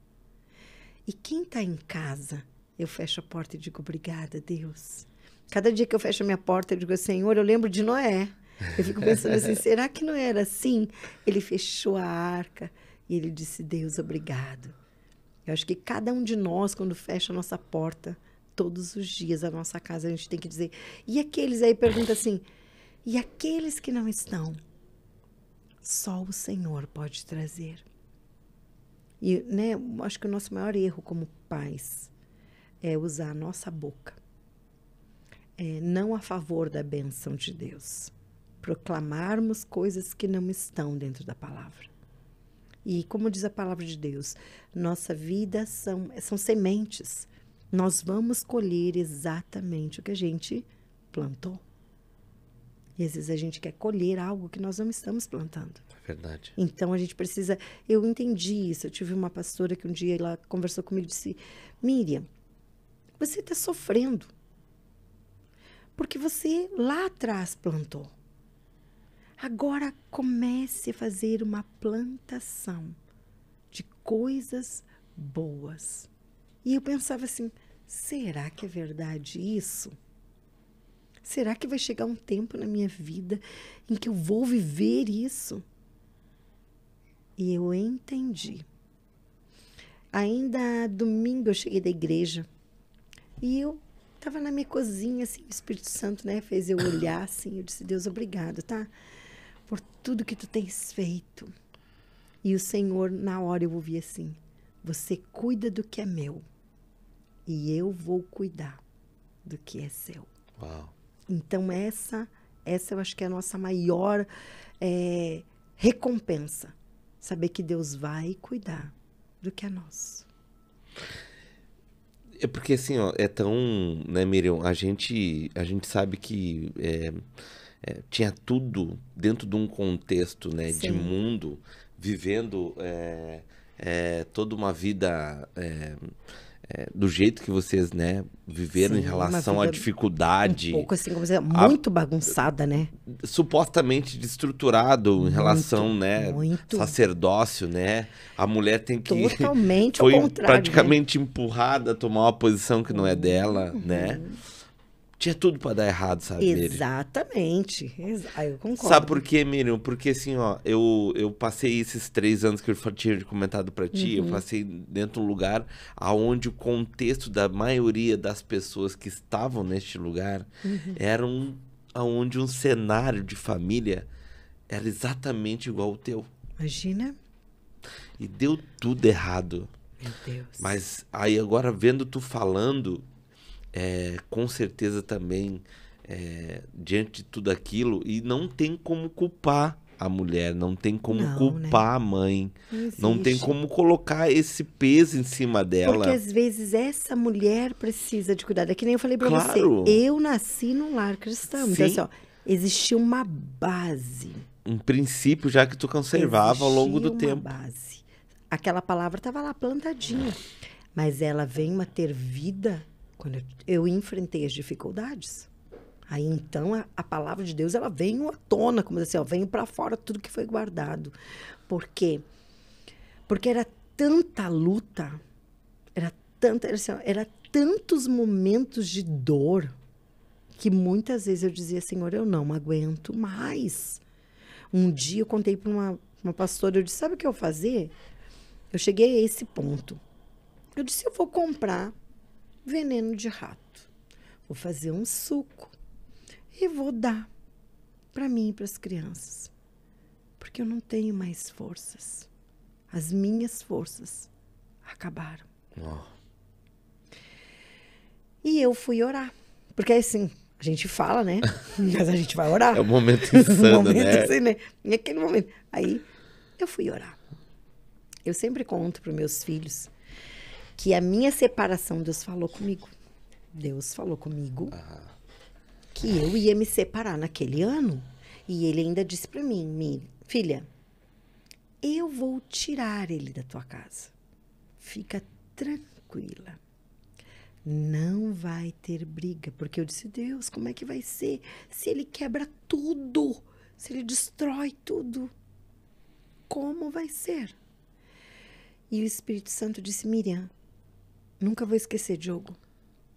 E quem está em casa, eu fecho a porta e digo obrigada, Deus. Cada dia que eu fecho a minha porta, eu digo, Senhor, eu lembro de Noé. Eu fico pensando assim, [LAUGHS] será que não era assim? Ele fechou a arca e ele disse, Deus, obrigado. Eu acho que cada um de nós, quando fecha a nossa porta, todos os dias a nossa casa, a gente tem que dizer. E aqueles aí perguntam assim, e aqueles que não estão, só o Senhor pode trazer. E né, acho que o nosso maior erro como pais é usar a nossa boca, é, não a favor da benção de Deus, proclamarmos coisas que não estão dentro da palavra. E como diz a palavra de Deus, nossa vida são, são sementes. Nós vamos colher exatamente o que a gente plantou. E às vezes a gente quer colher algo que nós não estamos plantando. É verdade. Então a gente precisa. Eu entendi isso. Eu tive uma pastora que um dia ela conversou comigo e disse: Miriam, você está sofrendo. Porque você lá atrás plantou. Agora comece a fazer uma plantação de coisas boas. E eu pensava assim: será que é verdade isso? Será que vai chegar um tempo na minha vida em que eu vou viver isso? E eu entendi. Ainda domingo eu cheguei da igreja e eu estava na minha cozinha, assim, o Espírito Santo, né, fez eu olhar assim, eu disse: "Deus, obrigado, tá? Por tudo que tu tens feito". E o Senhor, na hora eu ouvi assim: "Você cuida do que é meu, e eu vou cuidar do que é seu". Uau. Então, essa, essa eu acho que é a nossa maior é, recompensa. Saber que Deus vai cuidar do que é nosso. É porque assim, ó, é tão, né, Miriam, a gente, a gente sabe que é, é, tinha tudo dentro de um contexto, né, Sim. de mundo, vivendo é, toda uma vida é, do jeito que vocês né, viveram Sim, em relação à dificuldade. Um pouco assim, como dizer, muito a, bagunçada, né? Supostamente destruturado em muito, relação, né? Muito. Sacerdócio, né? A mulher tem que. Totalmente [LAUGHS] foi ao contrário. Né? Praticamente né? empurrada a tomar uma posição que não é dela, né? uhum. né? tinha tudo para dar errado, sabe? Exatamente. Exa ah, eu concordo. Sabe por quê, Miriam? Porque assim, ó, eu, eu passei esses três anos que eu tinha comentado para ti, uhum. eu passei dentro de um lugar aonde o contexto da maioria das pessoas que estavam neste lugar uhum. era um, aonde um cenário de família era exatamente igual ao teu. Imagina. E deu tudo errado. Meu Deus. Mas aí agora vendo tu falando, é, com certeza também é, diante de tudo aquilo e não tem como culpar a mulher, não tem como não, né? culpar né? a mãe, não, não, tem como colocar esse peso em cima dela. Porque às vezes essa mulher precisa de cuidado. É que nem eu falei pra claro. você, eu nasci num lar cristão. Então, Sim. Então, assim, ó, existia uma base. Um princípio já que tu conservava existia ao longo do uma tempo. base. Aquela palavra estava lá plantadinha. Mas ela veio a ter vida quando eu enfrentei as dificuldades, aí então a, a palavra de Deus ela veio à tona, como assim, ó, veio para fora tudo que foi guardado. Por quê? Porque era tanta luta, era tanta, era, assim, ó, era tantos momentos de dor que muitas vezes eu dizia, Senhor, eu não aguento mais. Um dia eu contei para uma, uma pastora, eu disse, sabe o que eu fazer? Eu cheguei a esse ponto. Eu disse, eu vou comprar veneno de rato. Vou fazer um suco e vou dar para mim e para as crianças, porque eu não tenho mais forças. As minhas forças acabaram. Oh. E eu fui orar, porque é assim, a gente fala, né? [LAUGHS] Mas a gente vai orar. É um momento [LAUGHS] insano, um momento né? Assim, né? E aquele momento. Aí eu fui orar. Eu sempre conto para meus filhos que a minha separação, Deus falou comigo. Deus falou comigo que eu ia me separar naquele ano. E ele ainda disse para mim, filha, eu vou tirar ele da tua casa. Fica tranquila. Não vai ter briga, porque eu disse, Deus, como é que vai ser se ele quebra tudo? Se ele destrói tudo? Como vai ser? E o Espírito Santo disse, Miriam, Nunca vou esquecer, Diogo.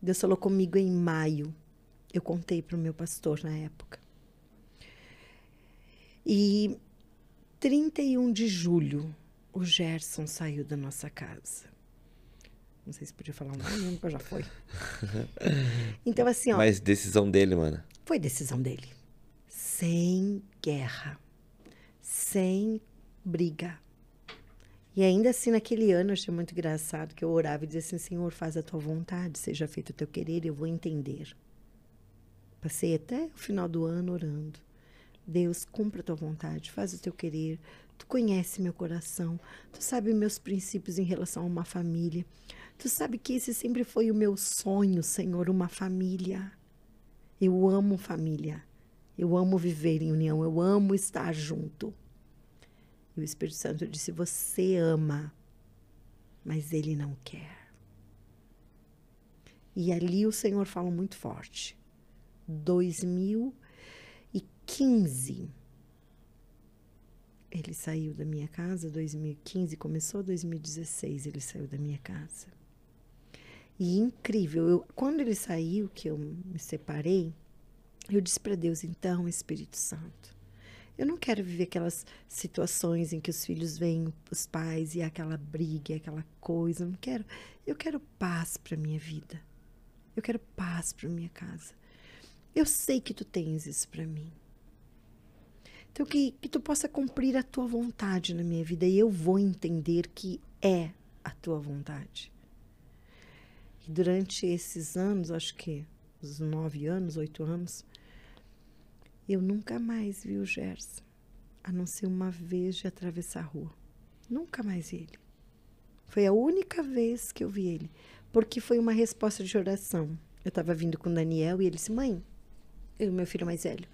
Deus falou comigo em maio. Eu contei para o meu pastor na época. E 31 de julho, o Gerson saiu da nossa casa. Não sei se podia falar um nome, porque já foi. [LAUGHS] Então, assim, ó. Mas decisão dele, mano. Foi decisão dele. Sem guerra. Sem briga. E ainda assim, naquele ano, eu achei muito engraçado que eu orava e dizia assim: Senhor, faz a tua vontade, seja feito o teu querer, eu vou entender. Passei até o final do ano orando. Deus, cumpra a tua vontade, faz o teu querer. Tu conhece meu coração, tu sabe meus princípios em relação a uma família. Tu sabe que esse sempre foi o meu sonho, Senhor, uma família. Eu amo família. Eu amo viver em união, eu amo estar junto o Espírito Santo disse: Você ama, mas ele não quer. E ali o Senhor fala muito forte. 2015. Ele saiu da minha casa, 2015 começou 2016, ele saiu da minha casa. E incrível, eu, quando ele saiu, que eu me separei, eu disse para Deus, então, Espírito Santo, eu não quero viver aquelas situações em que os filhos veem os pais e aquela briga, aquela coisa. Eu não quero. Eu quero paz para minha vida. Eu quero paz para minha casa. Eu sei que tu tens isso para mim. Então, que, que tu possa cumprir a tua vontade na minha vida e eu vou entender que é a tua vontade. E durante esses anos, acho que uns nove anos, oito anos, eu nunca mais vi o Gerson, a não ser uma vez de atravessar a rua. Nunca mais vi ele. Foi a única vez que eu vi ele, porque foi uma resposta de oração. Eu estava vindo com o Daniel e ele disse: Mãe, eu, meu filho mais velho,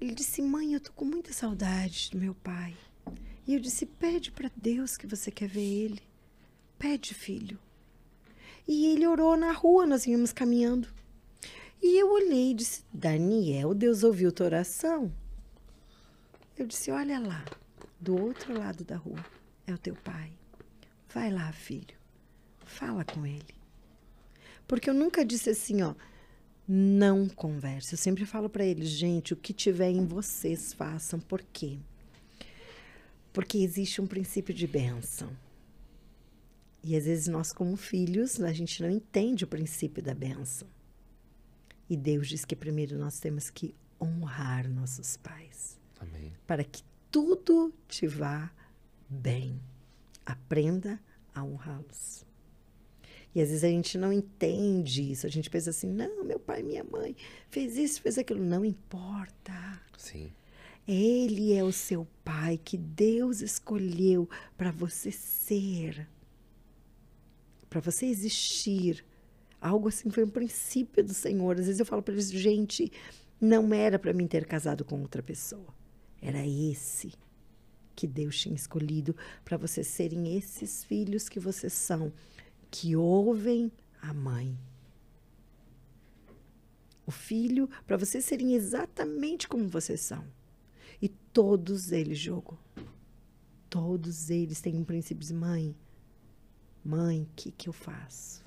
ele disse: Mãe, eu tô com muita saudade do meu pai. E eu disse: Pede para Deus que você quer ver ele. Pede, filho. E ele orou na rua, nós vínhamos caminhando. E eu olhei e disse: Daniel, Deus ouviu tua oração? Eu disse: Olha lá, do outro lado da rua é o teu pai. Vai lá, filho, fala com ele. Porque eu nunca disse assim, ó, não converse. Eu sempre falo para eles, gente, o que tiver em vocês, façam. Por quê? Porque existe um princípio de bênção. E às vezes nós, como filhos, a gente não entende o princípio da bênção. E Deus diz que primeiro nós temos que honrar nossos pais. Amém. Para que tudo te vá bem. Aprenda a honrá-los. E às vezes a gente não entende isso. A gente pensa assim: não, meu pai, minha mãe fez isso, fez aquilo. Não importa. Sim. Ele é o seu pai que Deus escolheu para você ser, para você existir, Algo assim, foi um princípio do Senhor. Às vezes eu falo para eles, gente, não era para mim ter casado com outra pessoa. Era esse que Deus tinha escolhido para vocês serem esses filhos que vocês são, que ouvem a mãe. O filho, para vocês serem exatamente como vocês são. E todos eles jogo. Todos eles têm um princípio de mãe. Mãe, o que, que eu faço?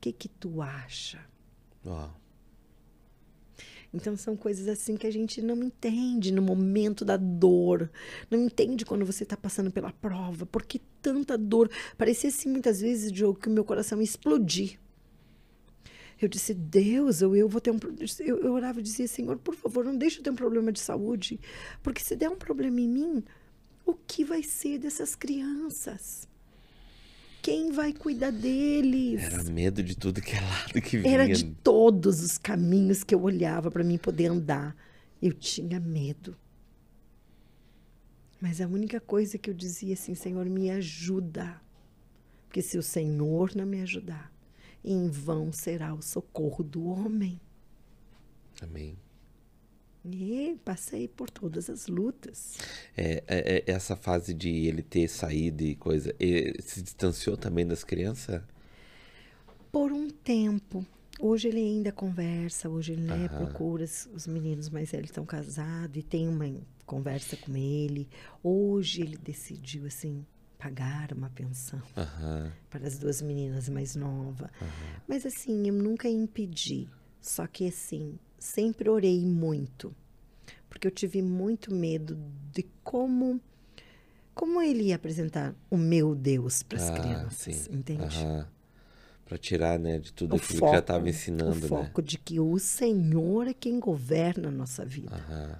que que tu acha? Então são coisas assim que a gente não entende no momento da dor, não entende quando você está passando pela prova, porque tanta dor. Parecia assim muitas vezes, Diogo, que o meu coração explodir. Eu disse, Deus, eu, eu vou ter um. Eu, eu orava e dizia, Senhor, por favor, não deixe eu ter um problema de saúde, porque se der um problema em mim, o que vai ser dessas crianças? quem vai cuidar deles? Era medo de tudo que é lado que vinha. Era de todos os caminhos que eu olhava para mim poder andar. Eu tinha medo. Mas a única coisa que eu dizia assim, Senhor, me ajuda. Porque se o Senhor não me ajudar, em vão será o socorro do homem. Amém. E passei por todas as lutas. É, é, é, essa fase de ele ter saído e coisa, ele se distanciou também das crianças? Por um tempo. Hoje ele ainda conversa, hoje ele né, procura os meninos mas eles estão casados e tem uma conversa com ele. Hoje ele decidiu assim pagar uma pensão Aham. para as duas meninas mais novas. Mas assim, eu nunca impedi só que assim, sempre orei muito, porque eu tive muito medo de como como ele ia apresentar o meu Deus para as ah, crianças, sim. entende? Para tirar, né, de tudo o aquilo foco, que já estava ensinando, o né? foco de que o Senhor é quem governa a nossa vida. Uhum.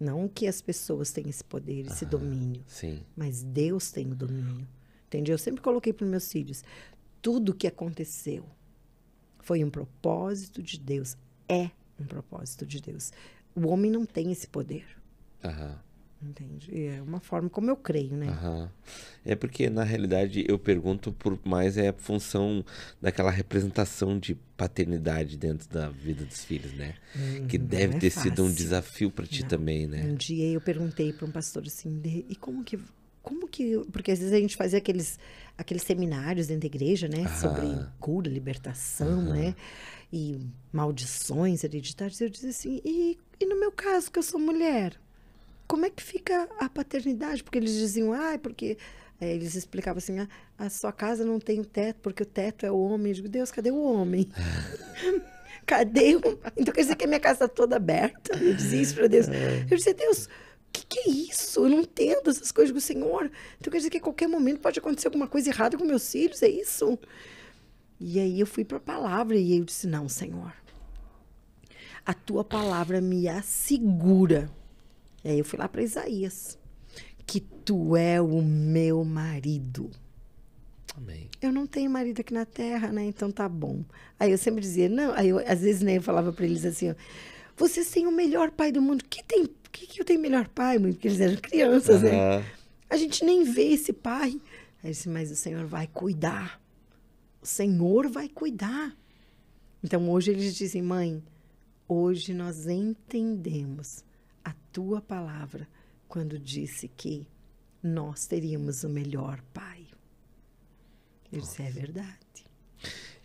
Não que as pessoas têm esse poder, esse domínio, sim. mas Deus tem o domínio. Entende? Eu sempre coloquei para meus filhos, tudo que aconteceu foi um propósito de Deus. É um propósito de Deus. O homem não tem esse poder. Aham. Entende? É uma forma como eu creio, né? Aham. É porque, na realidade, eu pergunto por mais é a função daquela representação de paternidade dentro da vida dos filhos, né? Hum, que uhum, deve é ter fácil. sido um desafio para ti não. também, né? Um dia eu perguntei para um pastor assim, de, e como que como que, porque às vezes a gente fazia aqueles aqueles seminários dentro da igreja, né? Sobre cura, libertação, né? E maldições hereditárias. Eu dizia assim, e, e no meu caso, que eu sou mulher, como é que fica a paternidade? Porque eles diziam, ah, porque... É, eles explicavam assim, ah, a sua casa não tem teto, porque o teto é o homem. Eu digo, Deus, cadê o homem? [LAUGHS] cadê o... Então quer dizer que a minha casa está toda aberta. Eu dizia isso para Deus. É. Eu dizia, Deus, que, que é isso? Eu não entendo essas coisas o Senhor. Então quer dizer que a qualquer momento pode acontecer alguma coisa errada com meus filhos, é isso? E aí eu fui para a palavra e eu disse: Não, Senhor, a tua palavra me assegura. E aí eu fui lá para Isaías: Que tu é o meu marido. Amém. Eu não tenho marido aqui na terra, né? Então tá bom. Aí eu sempre dizia: Não, aí eu, às vezes né, eu falava para eles assim: ó, Vocês têm o melhor pai do mundo. Que tem por que, que eu tenho melhor pai? Porque eles eram crianças, uhum. né? A gente nem vê esse pai. Aí disse, mas o Senhor vai cuidar. O Senhor vai cuidar. Então hoje eles dizem, mãe, hoje nós entendemos a tua palavra quando disse que nós teríamos o melhor pai. Ele disse, é verdade.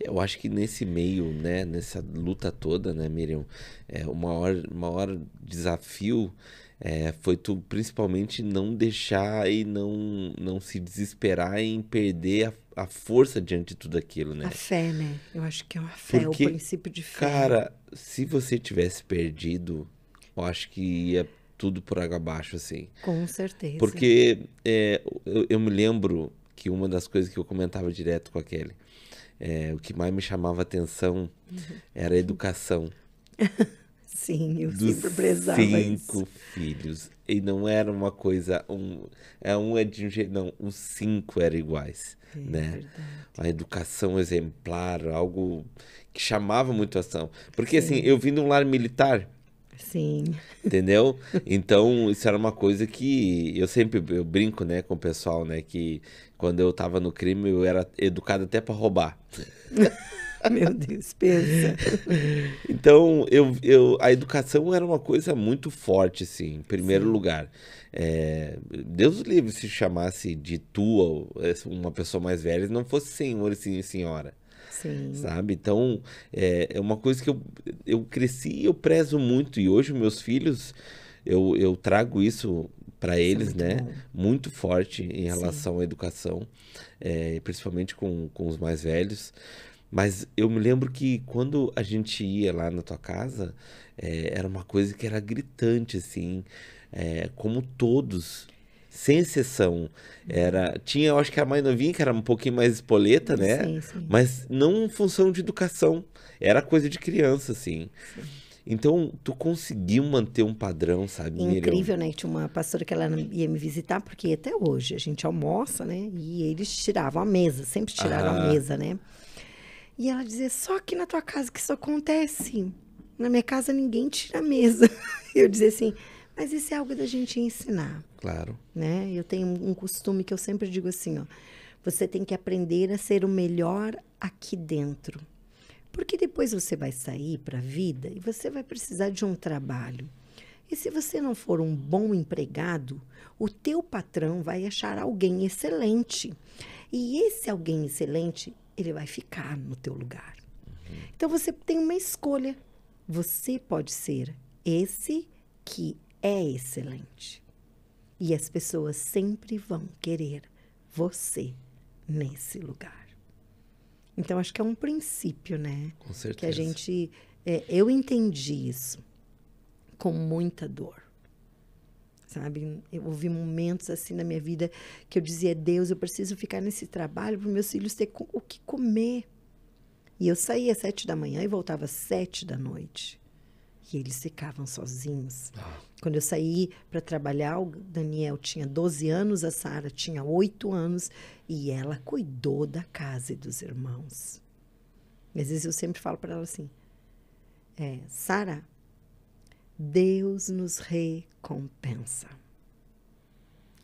Eu acho que nesse meio, né, nessa luta toda, né, Miriam, é, o maior, maior desafio é, foi tu principalmente não deixar e não, não se desesperar em perder a, a força diante de tudo aquilo, né? A fé, né? Eu acho que é uma fé, Porque, o princípio de fé. Cara, se você tivesse perdido, eu acho que ia tudo por água abaixo, assim. Com certeza. Porque é, eu, eu me lembro que uma das coisas que eu comentava direto com aquele é, o que mais me chamava atenção uhum. era a educação. [LAUGHS] Sim, eu dos sempre prezava cinco isso. filhos. E não era uma coisa, um é um é de um jeito, não, os cinco eram iguais, é, né? A educação exemplar, algo que chamava muito ação. Porque assim, Sim. assim, eu vim de um lar militar, Sim. Entendeu? Então, isso era uma coisa que eu sempre eu brinco, né, com o pessoal, né, que quando eu tava no crime eu era educado até para roubar. [LAUGHS] Meu Deus, pensa. Então, eu, eu, a educação era uma coisa muito forte, assim, em primeiro Sim. lugar. É, Deus livre se chamasse de tua, é, uma pessoa mais velha, não fosse senhor e senhora. Sim. Sabe? Então, é, é uma coisa que eu, eu cresci e eu prezo muito. E hoje, meus filhos, eu, eu trago isso para é eles, é muito né? Bom. Muito forte em relação Sim. à educação, é, principalmente com, com os mais velhos. Mas eu me lembro que quando a gente ia lá na tua casa, é, era uma coisa que era gritante, assim. É, como todos sem exceção. Era, tinha, eu acho que a mais novinha, que era um pouquinho mais espoleta, né? Sim, sim. Mas não função de educação. Era coisa de criança, assim. Sim. Então, tu conseguiu manter um padrão, sabe? Incrível, né? Tinha uma pastora que ela ia me visitar, porque até hoje a gente almoça, né? E eles tiravam a mesa, sempre tiraram ah. a mesa, né? E ela dizia, só que na tua casa que isso acontece. Na minha casa ninguém tira a mesa. [LAUGHS] eu dizia assim, mas isso é algo da gente ensinar. Claro. Né? Eu tenho um costume que eu sempre digo assim, ó. Você tem que aprender a ser o melhor aqui dentro. Porque depois você vai sair para a vida e você vai precisar de um trabalho. E se você não for um bom empregado, o teu patrão vai achar alguém excelente. E esse alguém excelente, ele vai ficar no teu lugar. Uhum. Então você tem uma escolha. Você pode ser esse que é excelente. E as pessoas sempre vão querer você nesse lugar. Então, acho que é um princípio, né? Com certeza. Que a gente. É, eu entendi isso com muita dor. Sabe? Eu ouvi momentos assim na minha vida que eu dizia: Deus, eu preciso ficar nesse trabalho para meus filhos terem o que comer. E eu saía às sete da manhã e voltava às sete da noite. E eles ficavam sozinhos. Ah. Quando eu saí para trabalhar, o Daniel tinha 12 anos, a Sara tinha 8 anos, e ela cuidou da casa e dos irmãos. Às vezes eu sempre falo para ela assim: é, Sara, Deus nos recompensa.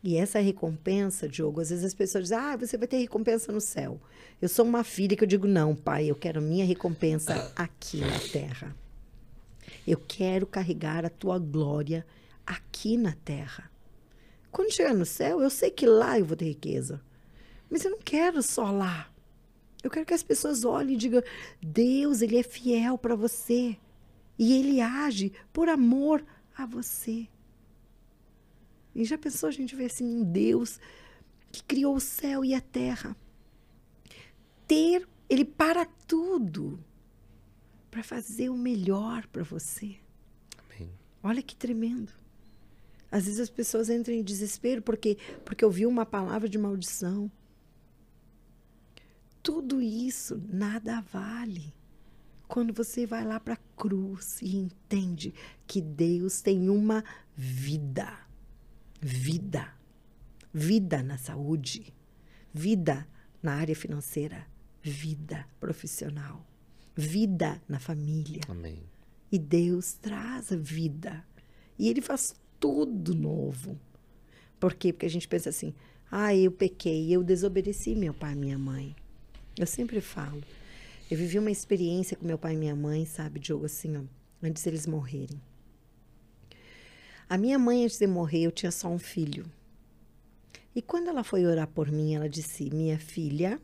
E essa recompensa, Diogo, às vezes as pessoas dizem, ah, você vai ter recompensa no céu. Eu sou uma filha que eu digo, não, pai, eu quero minha recompensa [COUGHS] aqui na terra. Eu quero carregar a tua glória aqui na terra. Quando chegar no céu, eu sei que lá eu vou ter riqueza. Mas eu não quero só lá. Eu quero que as pessoas olhem e digam: Deus, Ele é fiel para você. E Ele age por amor a você. E já pensou a gente ver assim um Deus que criou o céu e a terra? Ter Ele para tudo para fazer o melhor para você. Amém. Olha que tremendo. Às vezes as pessoas entram em desespero porque porque ouviu uma palavra de maldição. Tudo isso nada vale quando você vai lá para a cruz e entende que Deus tem uma vida. Vida. Vida na saúde. Vida na área financeira. Vida profissional vida na família. Amém. E Deus traz a vida. E Ele faz tudo novo. Por quê? Porque a gente pensa assim: ah, eu pequei, eu desobedeci meu pai e minha mãe. Eu sempre falo. Eu vivi uma experiência com meu pai e minha mãe, sabe, Diogo, assim, ó, antes deles morrerem. A minha mãe, antes de morrer, eu tinha só um filho. E quando ela foi orar por mim, ela disse: Minha filha,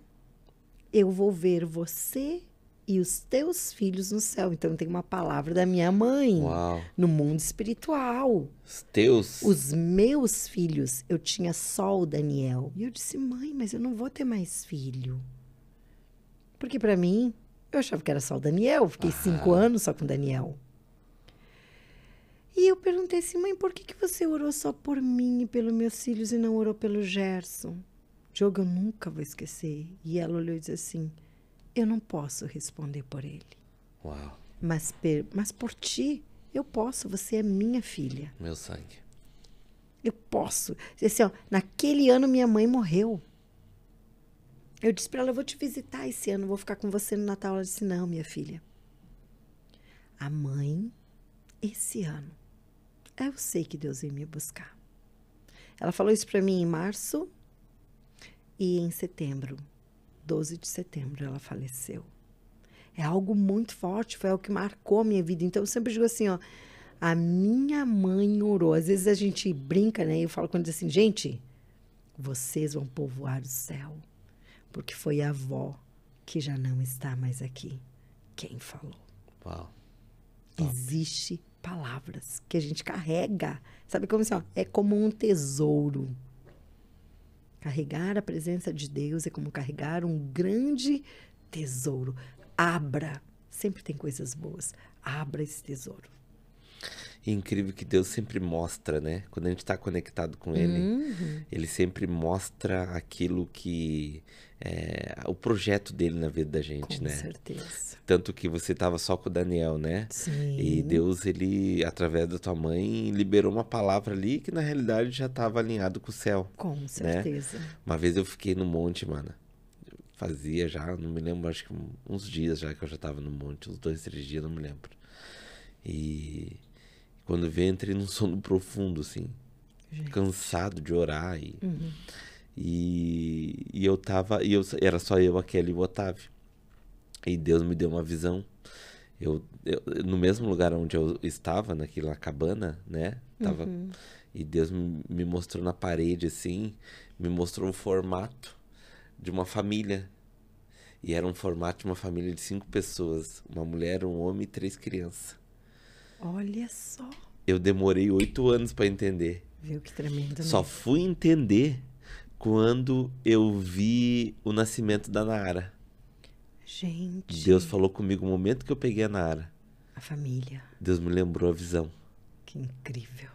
eu vou ver você e os teus filhos no céu. Então tem uma palavra da minha mãe Uau. no mundo espiritual. Os teus? Os meus filhos. Eu tinha só o Daniel. E eu disse, mãe, mas eu não vou ter mais filho. Porque para mim, eu achava que era só o Daniel. Fiquei ah. cinco anos só com o Daniel. E eu perguntei assim, mãe, por que, que você orou só por mim e pelos meus filhos e não orou pelo Gerson? Diogo, eu nunca vou esquecer. E ela olhou e disse assim: eu não posso responder por ele. Uau. Mas, per, mas por ti, eu posso. Você é minha filha. Meu sangue. Eu posso. Assim, ó, naquele ano minha mãe morreu. Eu disse para ela, eu vou te visitar esse ano, vou ficar com você no Natal. Ela disse, não, minha filha. A mãe, esse ano, eu sei que Deus veio me buscar. Ela falou isso para mim em março e em setembro 12 de setembro ela faleceu. É algo muito forte, foi o que marcou a minha vida. Então eu sempre digo assim, ó, a minha mãe orou. Às vezes a gente brinca, né? Eu falo quando diz assim, gente, vocês vão povoar o céu, porque foi a avó que já não está mais aqui. Quem falou? Uau. Existe palavras que a gente carrega. Sabe como assim, ó, é como um tesouro Carregar a presença de Deus é como carregar um grande tesouro. Abra, sempre tem coisas boas. Abra esse tesouro. E incrível que Deus sempre mostra, né? Quando a gente está conectado com Ele, uhum. Ele sempre mostra aquilo que é, o projeto dele na vida da gente, com né? Com certeza. Tanto que você estava só com o Daniel, né? Sim. E Deus, ele, através da tua mãe, liberou uma palavra ali que na realidade já estava alinhado com o céu. Com né? certeza. Né? Uma vez eu fiquei no monte, mano. Fazia já, não me lembro, acho que uns dias já que eu já estava no monte, uns dois, três dias, não me lembro. E quando vê, entrei num [LAUGHS] sono profundo, assim. Gente. Cansado de orar. E, uhum. e, e, eu tava. E eu, era só eu, a Kelly e o Otávio. E Deus me deu uma visão. Eu, eu no mesmo lugar onde eu estava, naquela cabana, né? Tava, uhum. E Deus me mostrou na parede, assim, me mostrou o formato de uma família. E era um formato de uma família de cinco pessoas: uma mulher, um homem e três crianças. Olha só. Eu demorei oito anos para entender. Viu que tremendo. Né? Só fui entender quando eu vi o nascimento da Nara. Gente. Deus falou comigo no momento que eu peguei a Nara. A família. Deus me lembrou a visão. Que incrível.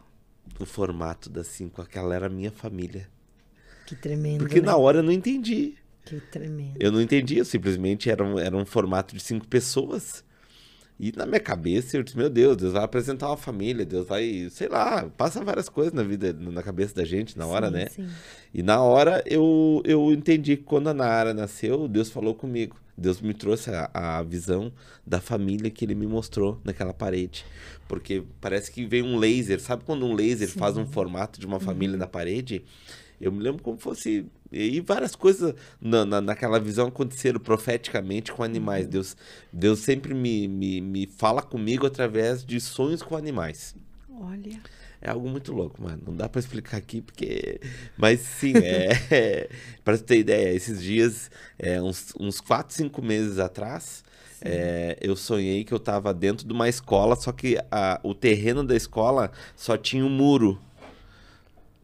O formato da cinco, aquela era a minha família. Que tremendo. Porque né? na hora eu não entendi. Que tremendo. Eu não entendi, eu simplesmente era um, era um formato de cinco pessoas. E na minha cabeça, eu disse, meu Deus, Deus vai apresentar uma família, Deus vai, sei lá, passa várias coisas na vida, na cabeça da gente, na hora, sim, né? Sim. E na hora eu, eu entendi que quando a Nara nasceu, Deus falou comigo. Deus me trouxe a, a, visão da família que ele me mostrou naquela parede. Porque parece que vem um laser, sabe quando um laser Sim. faz um formato de uma família uhum. na parede? Eu me lembro como fosse. E várias coisas na, na, naquela visão aconteceram profeticamente com animais. Uhum. Deus, Deus sempre me, me, me fala comigo através de sonhos com animais. Olha. É algo muito louco, mano. Não dá para explicar aqui porque. Mas sim, é. [LAUGHS] é para ter ideia, esses dias, é, uns, uns 4, 5 meses atrás, é, eu sonhei que eu tava dentro de uma escola, só que a, o terreno da escola só tinha um muro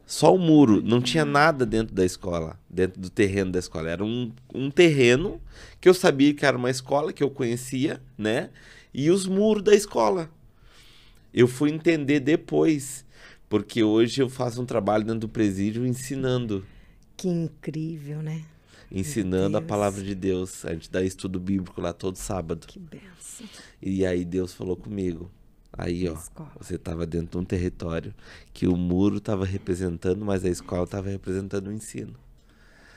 só o muro, não tinha nada dentro da escola, dentro do terreno da escola. Era um, um terreno que eu sabia que era uma escola, que eu conhecia, né? E os muros da escola. Eu fui entender depois, porque hoje eu faço um trabalho dentro do presídio ensinando. Que incrível, né? ensinando a palavra de Deus. A gente dá estudo bíblico lá todo sábado. Que benção. E aí Deus falou comigo: Aí, ó, você estava dentro de um território que o muro estava representando, mas a escola estava representando o ensino.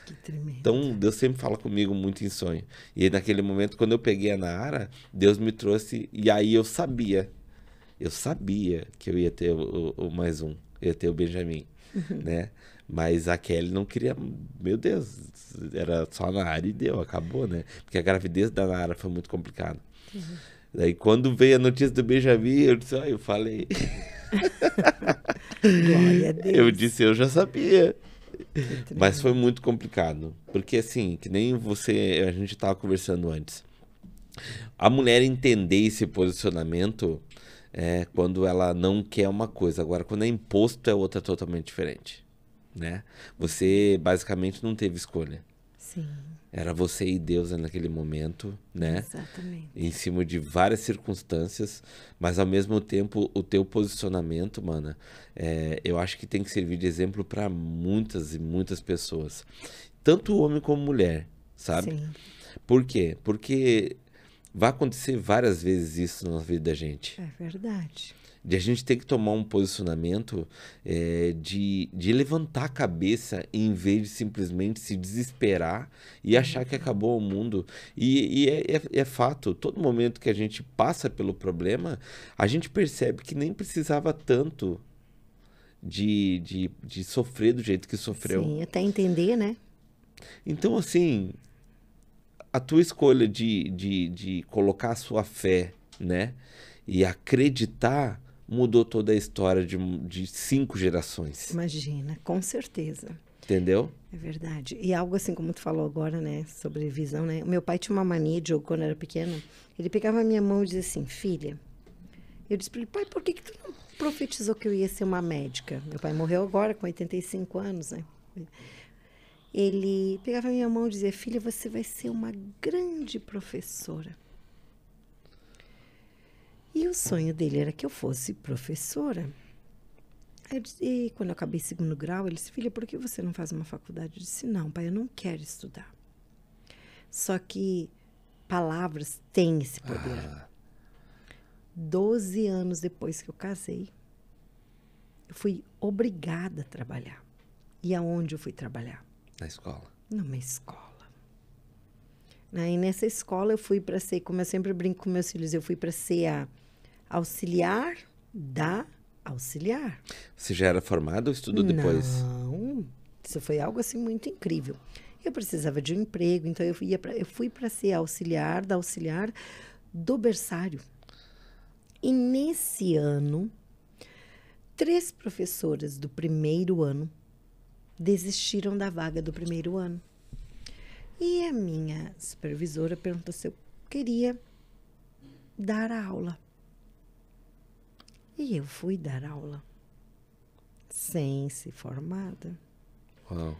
Que tremendo. Então, Deus sempre fala comigo muito em sonho. E aí, naquele momento, quando eu peguei a Nara, Deus me trouxe, e aí eu sabia, eu sabia que eu ia ter o, o, o mais um, eu ia ter o Benjamin, uhum. né? Mas a Kelly não queria. Meu Deus, era só a Nara e deu, acabou, né? Porque a gravidez da Nara foi muito complicada. Uhum. Daí quando veio a notícia do Benjamin, eu disse, ah, eu falei. Glória a [LAUGHS] Deus. Eu disse, eu já sabia. Mas foi muito complicado. Porque assim, que nem você, a gente estava conversando antes. A mulher entender esse posicionamento é quando ela não quer uma coisa. Agora, quando é imposto, é outra totalmente diferente. Né? Você basicamente não teve escolha. Sim. Era você e Deus naquele momento, né? Exatamente. Em cima de várias circunstâncias, mas ao mesmo tempo o teu posicionamento, mana, é, eu acho que tem que servir de exemplo para muitas e muitas pessoas, tanto homem como mulher, sabe? Sim. Por quê? Porque vai acontecer várias vezes isso na vida da gente. É verdade de a gente ter que tomar um posicionamento é, de, de levantar a cabeça em vez de simplesmente se desesperar e uhum. achar que acabou o mundo. E, e é, é, é, fato, todo momento que a gente passa pelo problema, a gente percebe que nem precisava tanto de, de, de sofrer do jeito que sofreu. Sim, até entender, né? Então, assim, a tua escolha de, de, de colocar a sua fé, né? E acreditar mudou toda a história de, de cinco gerações. Imagina, com certeza. Entendeu? É verdade. E algo assim, como tu falou agora, né, sobre visão, né? meu pai tinha uma mania de eu, quando era pequeno, ele pegava a minha mão e dizia assim, filha. Eu disse para ele, pai, por que, que tu não profetizou que eu ia ser uma médica? Meu pai morreu agora, com 85 anos, né? Ele pegava a minha mão e dizia, filha, você vai ser uma grande professora. E o sonho dele era que eu fosse professora. e quando eu acabei segundo grau, ele disse: Filha, por que você não faz uma faculdade? Eu disse: Não, pai, eu não quero estudar. Só que palavras têm esse poder. Ah. Doze anos depois que eu casei, eu fui obrigada a trabalhar. E aonde eu fui trabalhar? Na escola. Numa escola. Né? E nessa escola eu fui para ser, como eu sempre brinco com meus filhos, eu fui para ser a Auxiliar da auxiliar. Você já era formada ou estudou depois? Não, isso foi algo assim muito incrível. Eu precisava de um emprego, então eu, ia pra, eu fui para ser auxiliar da auxiliar do berçário. E nesse ano, três professoras do primeiro ano desistiram da vaga do primeiro ano. E a minha supervisora perguntou se eu queria dar a aula. E eu fui dar aula, sem ser formada. Uau.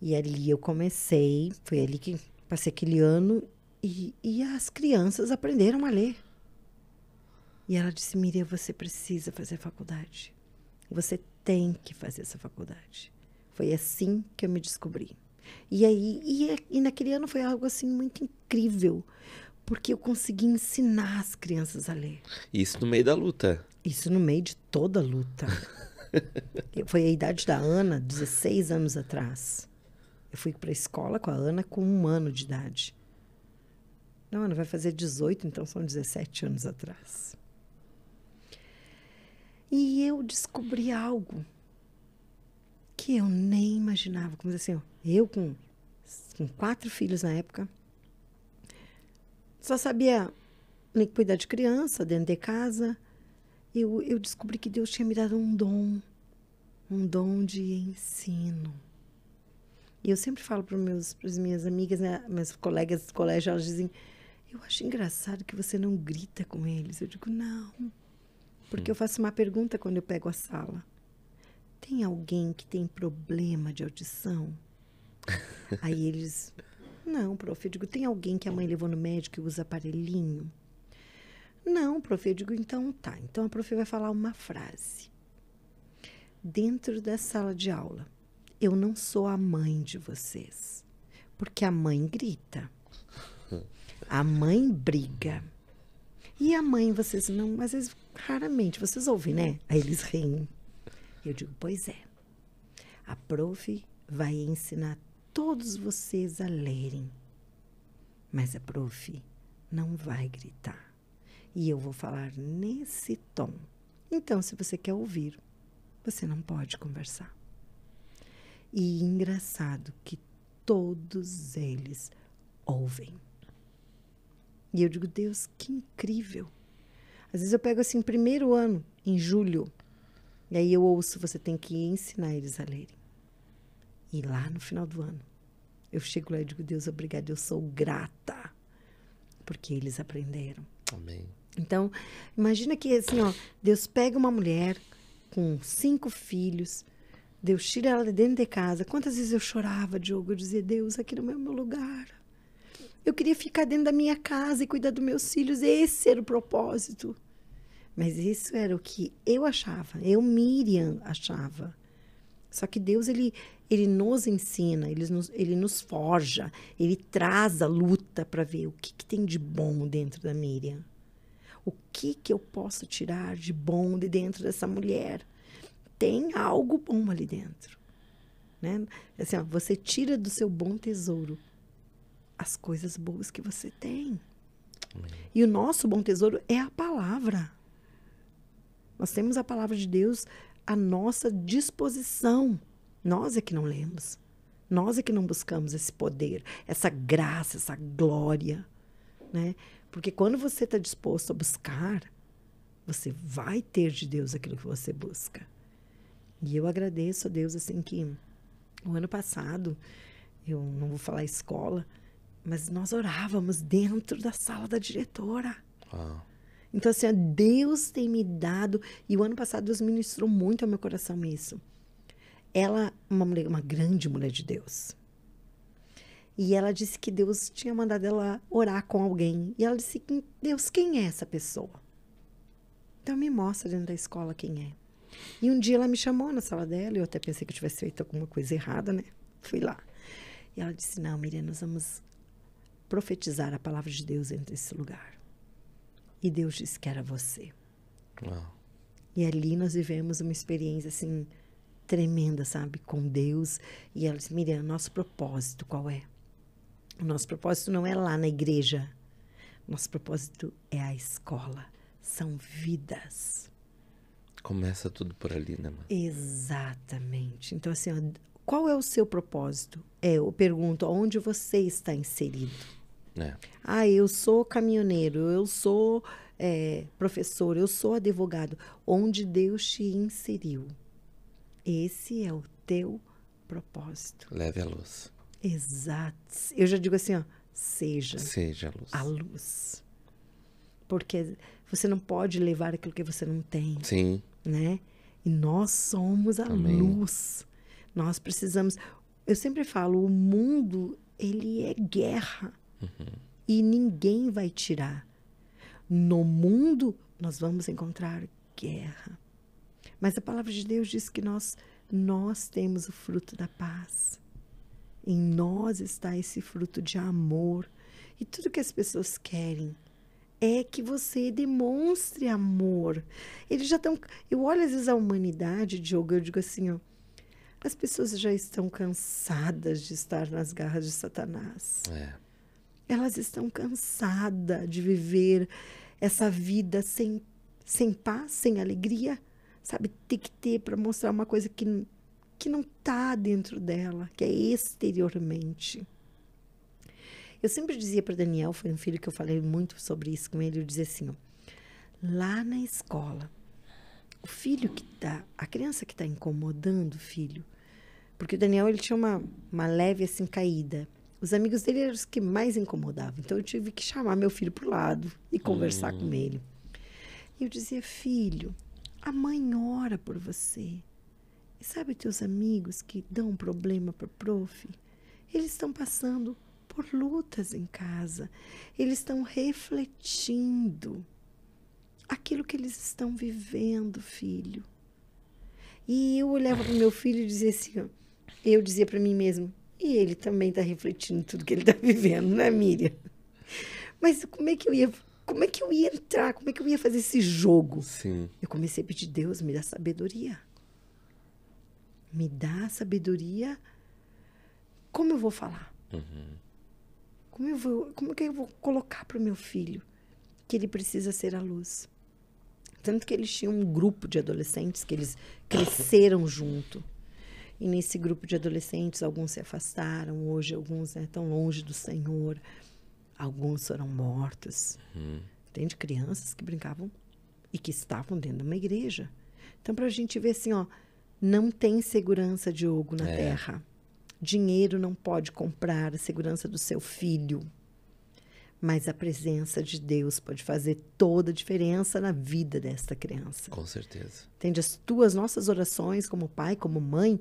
E ali eu comecei, foi ali que passei aquele ano e, e as crianças aprenderam a ler. E ela disse: Miriam, você precisa fazer faculdade. Você tem que fazer essa faculdade. Foi assim que eu me descobri. E aí, e, e naquele ano foi algo assim muito incrível, porque eu consegui ensinar as crianças a ler. Isso no meio da luta. Isso no meio de toda luta. [LAUGHS] Foi a idade da Ana, 16 anos atrás. Eu fui para a escola com a Ana com um ano de idade. Não, Ana vai fazer 18, então são 17 anos atrás. E eu descobri algo que eu nem imaginava. Como assim, ó, eu com, com quatro filhos na época, só sabia nem cuidar de criança dentro de casa, eu, eu descobri que Deus tinha me dado um dom, um dom de ensino. E eu sempre falo para meus, as minhas amigas, né, minhas colegas do colégio, elas dizem: Eu acho engraçado que você não grita com eles. Eu digo: Não. Porque eu faço uma pergunta quando eu pego a sala: Tem alguém que tem problema de audição? [LAUGHS] Aí eles: Não, prof. Eu digo: Tem alguém que a mãe levou no médico e usa aparelhinho? Não, prof, eu digo, então tá. Então a prof vai falar uma frase. Dentro da sala de aula, eu não sou a mãe de vocês. Porque a mãe grita. A mãe briga. E a mãe, vocês não, às vezes, raramente, vocês ouvem, né? Aí eles riem. Eu digo, pois é. A prof vai ensinar todos vocês a lerem. Mas a prof não vai gritar. E eu vou falar nesse tom. Então, se você quer ouvir, você não pode conversar. E engraçado que todos eles ouvem. E eu digo, Deus, que incrível. Às vezes eu pego assim, primeiro ano, em julho, e aí eu ouço, você tem que ensinar eles a lerem. E lá no final do ano, eu chego lá e digo, Deus, obrigada, eu sou grata, porque eles aprenderam. Amém. Então, imagina que assim, ó, Deus pega uma mulher com cinco filhos, Deus tira ela de dentro de casa. Quantas vezes eu chorava, Diogo, eu dizia, Deus, aqui não é o meu lugar. Eu queria ficar dentro da minha casa e cuidar dos meus filhos, esse era o propósito. Mas isso era o que eu achava, eu, Miriam, achava. Só que Deus, ele, ele nos ensina, ele nos, ele nos forja, ele traz a luta para ver o que, que tem de bom dentro da Miriam. O que que eu posso tirar de bom de dentro dessa mulher? Tem algo bom ali dentro, né? Assim, ó, você tira do seu bom tesouro as coisas boas que você tem. E o nosso bom tesouro é a palavra. Nós temos a palavra de Deus à nossa disposição. Nós é que não lemos. Nós é que não buscamos esse poder, essa graça, essa glória né? Porque quando você está disposto a buscar, você vai ter de Deus aquilo que você busca. E eu agradeço a Deus, assim, que o ano passado, eu não vou falar escola, mas nós orávamos dentro da sala da diretora. Ah. Então, assim, Deus tem me dado, e o ano passado Deus ministrou muito ao meu coração isso. Ela, é uma, mulher, uma grande mulher de Deus, e ela disse que Deus tinha mandado ela orar com alguém. E ela disse: Deus, quem é essa pessoa? Então me mostra dentro da escola quem é. E um dia ela me chamou na sala dela, eu até pensei que eu tivesse feito alguma coisa errada, né? Fui lá. E ela disse: Não, Miriam, nós vamos profetizar a palavra de Deus dentro desse lugar. E Deus disse que era você. E ali nós vivemos uma experiência assim tremenda, sabe, com Deus. E ela disse: Miriam, nosso propósito qual é? O nosso propósito não é lá na igreja. Nosso propósito é a escola. São vidas. Começa tudo por ali, né, mãe? Exatamente. Então, assim, ó, qual é o seu propósito? É, eu pergunto, onde você está inserido? É. Ah, eu sou caminhoneiro, eu sou é, professor, eu sou advogado. Onde Deus te inseriu? Esse é o teu propósito. Leve a luz. Exato. Eu já digo assim, ó, seja, seja a luz. A luz. Porque você não pode levar aquilo que você não tem. Sim. Né? E nós somos a Amém. luz. Nós precisamos. Eu sempre falo, o mundo ele é guerra. Uhum. E ninguém vai tirar. No mundo nós vamos encontrar guerra. Mas a palavra de Deus diz que nós nós temos o fruto da paz. Em nós está esse fruto de amor. E tudo que as pessoas querem é que você demonstre amor. Eles já estão. Eu olho às vezes a humanidade, Diogo, eu digo assim, ó. As pessoas já estão cansadas de estar nas garras de Satanás. É. Elas estão cansadas de viver essa vida sem, sem paz, sem alegria. Sabe, tem que ter para mostrar uma coisa que que não está dentro dela, que é exteriormente. Eu sempre dizia para Daniel, foi um filho que eu falei muito sobre isso com ele, eu dizia assim, ó, lá na escola, o filho que tá, a criança que está incomodando o filho, porque o Daniel ele tinha uma, uma leve assim caída. Os amigos dele eram os que mais incomodavam, então eu tive que chamar meu filho para o lado e conversar hum. com ele. E eu dizia, filho, a mãe ora por você. E sabe teus amigos que dão um problema para prof? Eles estão passando por lutas em casa. Eles estão refletindo aquilo que eles estão vivendo, filho. E eu olhava para o meu filho e dizia assim, ó, eu dizia para mim mesmo, e ele também está refletindo tudo que ele está [LAUGHS] vivendo, né, Miriam? Mas como é que eu ia, como é que eu ia entrar? Como é que eu ia fazer esse jogo? Sim. Eu comecei a pedir Deus me dá sabedoria me dá sabedoria, como eu vou falar? Uhum. Como eu vou, como que eu vou colocar para o meu filho que ele precisa ser a luz? Tanto que eles tinham um grupo de adolescentes que eles cresceram [COUGHS] junto. E nesse grupo de adolescentes, alguns se afastaram, hoje alguns estão né, tão longe do Senhor, alguns foram mortos. Uhum. Tem de crianças que brincavam e que estavam dentro de uma igreja. Então, para a gente ver assim, ó, não tem segurança, Diogo, na é. terra. Dinheiro não pode comprar a segurança do seu filho. Mas a presença de Deus pode fazer toda a diferença na vida desta criança. Com certeza. Entende? As tuas nossas orações, como pai, como mãe,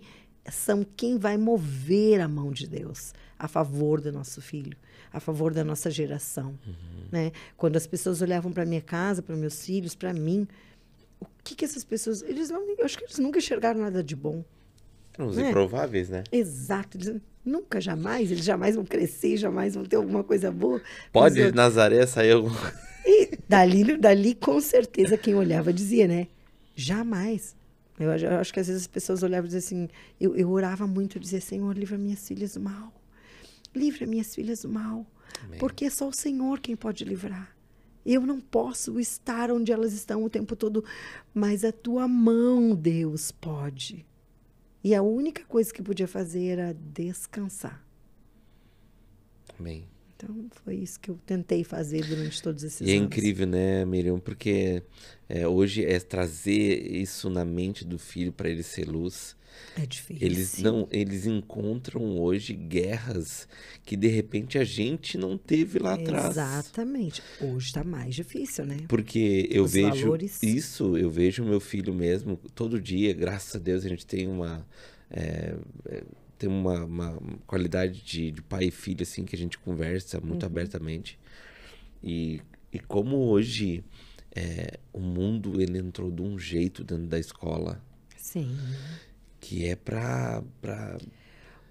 são quem vai mover a mão de Deus a favor do nosso filho, a favor da nossa geração. Uhum. Né? Quando as pessoas olhavam para minha casa, para meus filhos, para mim, o que que essas pessoas. Eles não. Eu acho que eles nunca enxergaram nada de bom. Eram os né? improváveis, né? Exato. Eles, nunca, jamais. Eles jamais vão crescer, jamais vão ter alguma coisa boa. Pode eu... Nazaré sair alguma. E dali, dali, com certeza, quem olhava dizia, né? Jamais. Eu, eu, acho que às vezes as pessoas olhavam e diziam assim. Eu, eu orava muito e dizia: Senhor, livra minhas filhas do mal. Livra minhas filhas do mal. Amém. Porque é só o Senhor quem pode livrar. Eu não posso estar onde elas estão o tempo todo, mas a tua mão, Deus, pode. E a única coisa que podia fazer era descansar. Amém. Então foi isso que eu tentei fazer durante todos esses e é anos. E é incrível, né, Miriam? Porque é, hoje é trazer isso na mente do filho para ele ser luz. É difícil. Eles não, eles encontram hoje guerras que de repente a gente não teve lá atrás. Exatamente. Hoje está mais difícil, né? Porque eu Os vejo valores... isso, eu vejo meu filho mesmo todo dia. Graças a Deus a gente tem uma é, é, tem uma, uma qualidade de, de, pai e filho assim que a gente conversa muito uhum. abertamente. E, e como hoje é, o mundo ele entrou de um jeito dentro da escola. Sim que é para pra...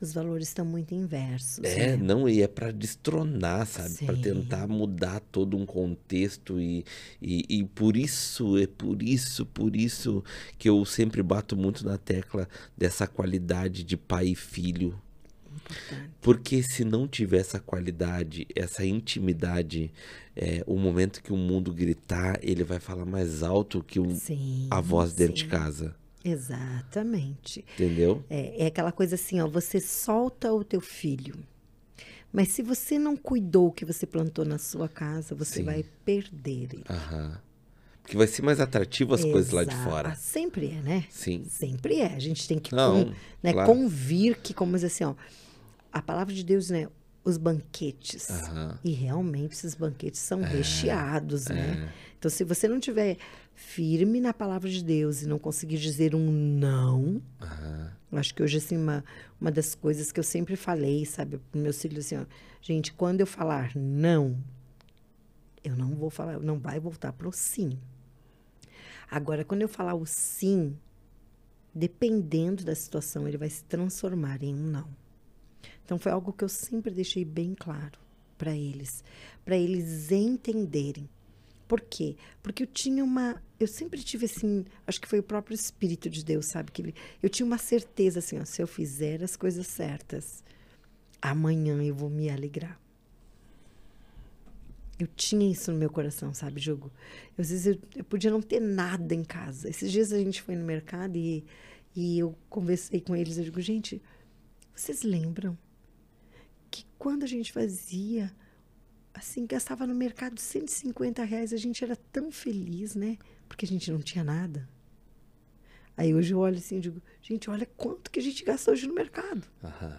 Os valores estão muito inversos. É, né? não, e é para destronar, sabe? Para tentar mudar todo um contexto. E, e, e, por isso, é por isso, por isso que eu sempre bato muito na tecla dessa qualidade de pai e filho. Importante. Porque se não tiver essa qualidade, essa intimidade, é, o momento que o mundo gritar, ele vai falar mais alto que o, sim, a voz dentro de casa. Exatamente. Entendeu? É, é aquela coisa assim, ó, você solta o teu filho. Mas se você não cuidou o que você plantou na sua casa, você Sim. vai perder ele. Aham. Porque vai ser mais atrativo as coisas lá de fora. Ah, sempre é, né? Sim. Sempre é. A gente tem que não, com, né, claro. convir que, como diz assim, ó, a palavra de Deus, né? Os banquetes. Aham. E realmente esses banquetes são é, recheados, né? é. né? Então, se você não tiver firme na palavra de Deus e não conseguir dizer um não. Uhum. Acho que hoje, assim, uma, uma das coisas que eu sempre falei, sabe, para meus filhos, assim, ó, gente, quando eu falar não, eu não vou falar, não vai voltar para o sim. Agora, quando eu falar o sim, dependendo da situação, ele vai se transformar em um não. Então, foi algo que eu sempre deixei bem claro para eles, para eles entenderem por quê? Porque eu tinha uma. Eu sempre tive assim. Acho que foi o próprio Espírito de Deus, sabe? que ele, Eu tinha uma certeza assim: ó, se eu fizer as coisas certas, amanhã eu vou me alegrar. Eu tinha isso no meu coração, sabe, Jogo? Eu, às vezes eu, eu, podia não ter nada em casa. Esses dias a gente foi no mercado e, e eu conversei com eles. Eu digo, gente, vocês lembram que quando a gente fazia assim, gastava no mercado 150 reais, a gente era tão feliz, né? Porque a gente não tinha nada. Aí hoje eu olho assim e digo, gente, olha quanto que a gente gasta hoje no mercado. Uhum.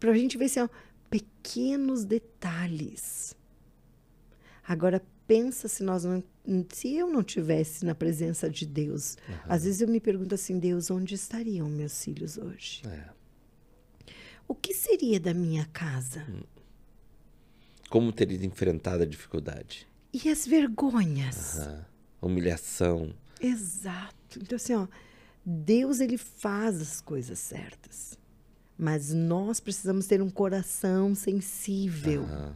Pra gente ver se assim, pequenos detalhes. Agora pensa se nós não, se eu não tivesse na presença de Deus. Uhum. Às vezes eu me pergunto assim, Deus, onde estariam meus filhos hoje? É. O que seria da minha casa? Uhum como ter enfrentado a dificuldade. E as vergonhas. Uhum. Humilhação. Exato. Então, assim, ó, Deus ele faz as coisas certas. Mas nós precisamos ter um coração sensível uhum.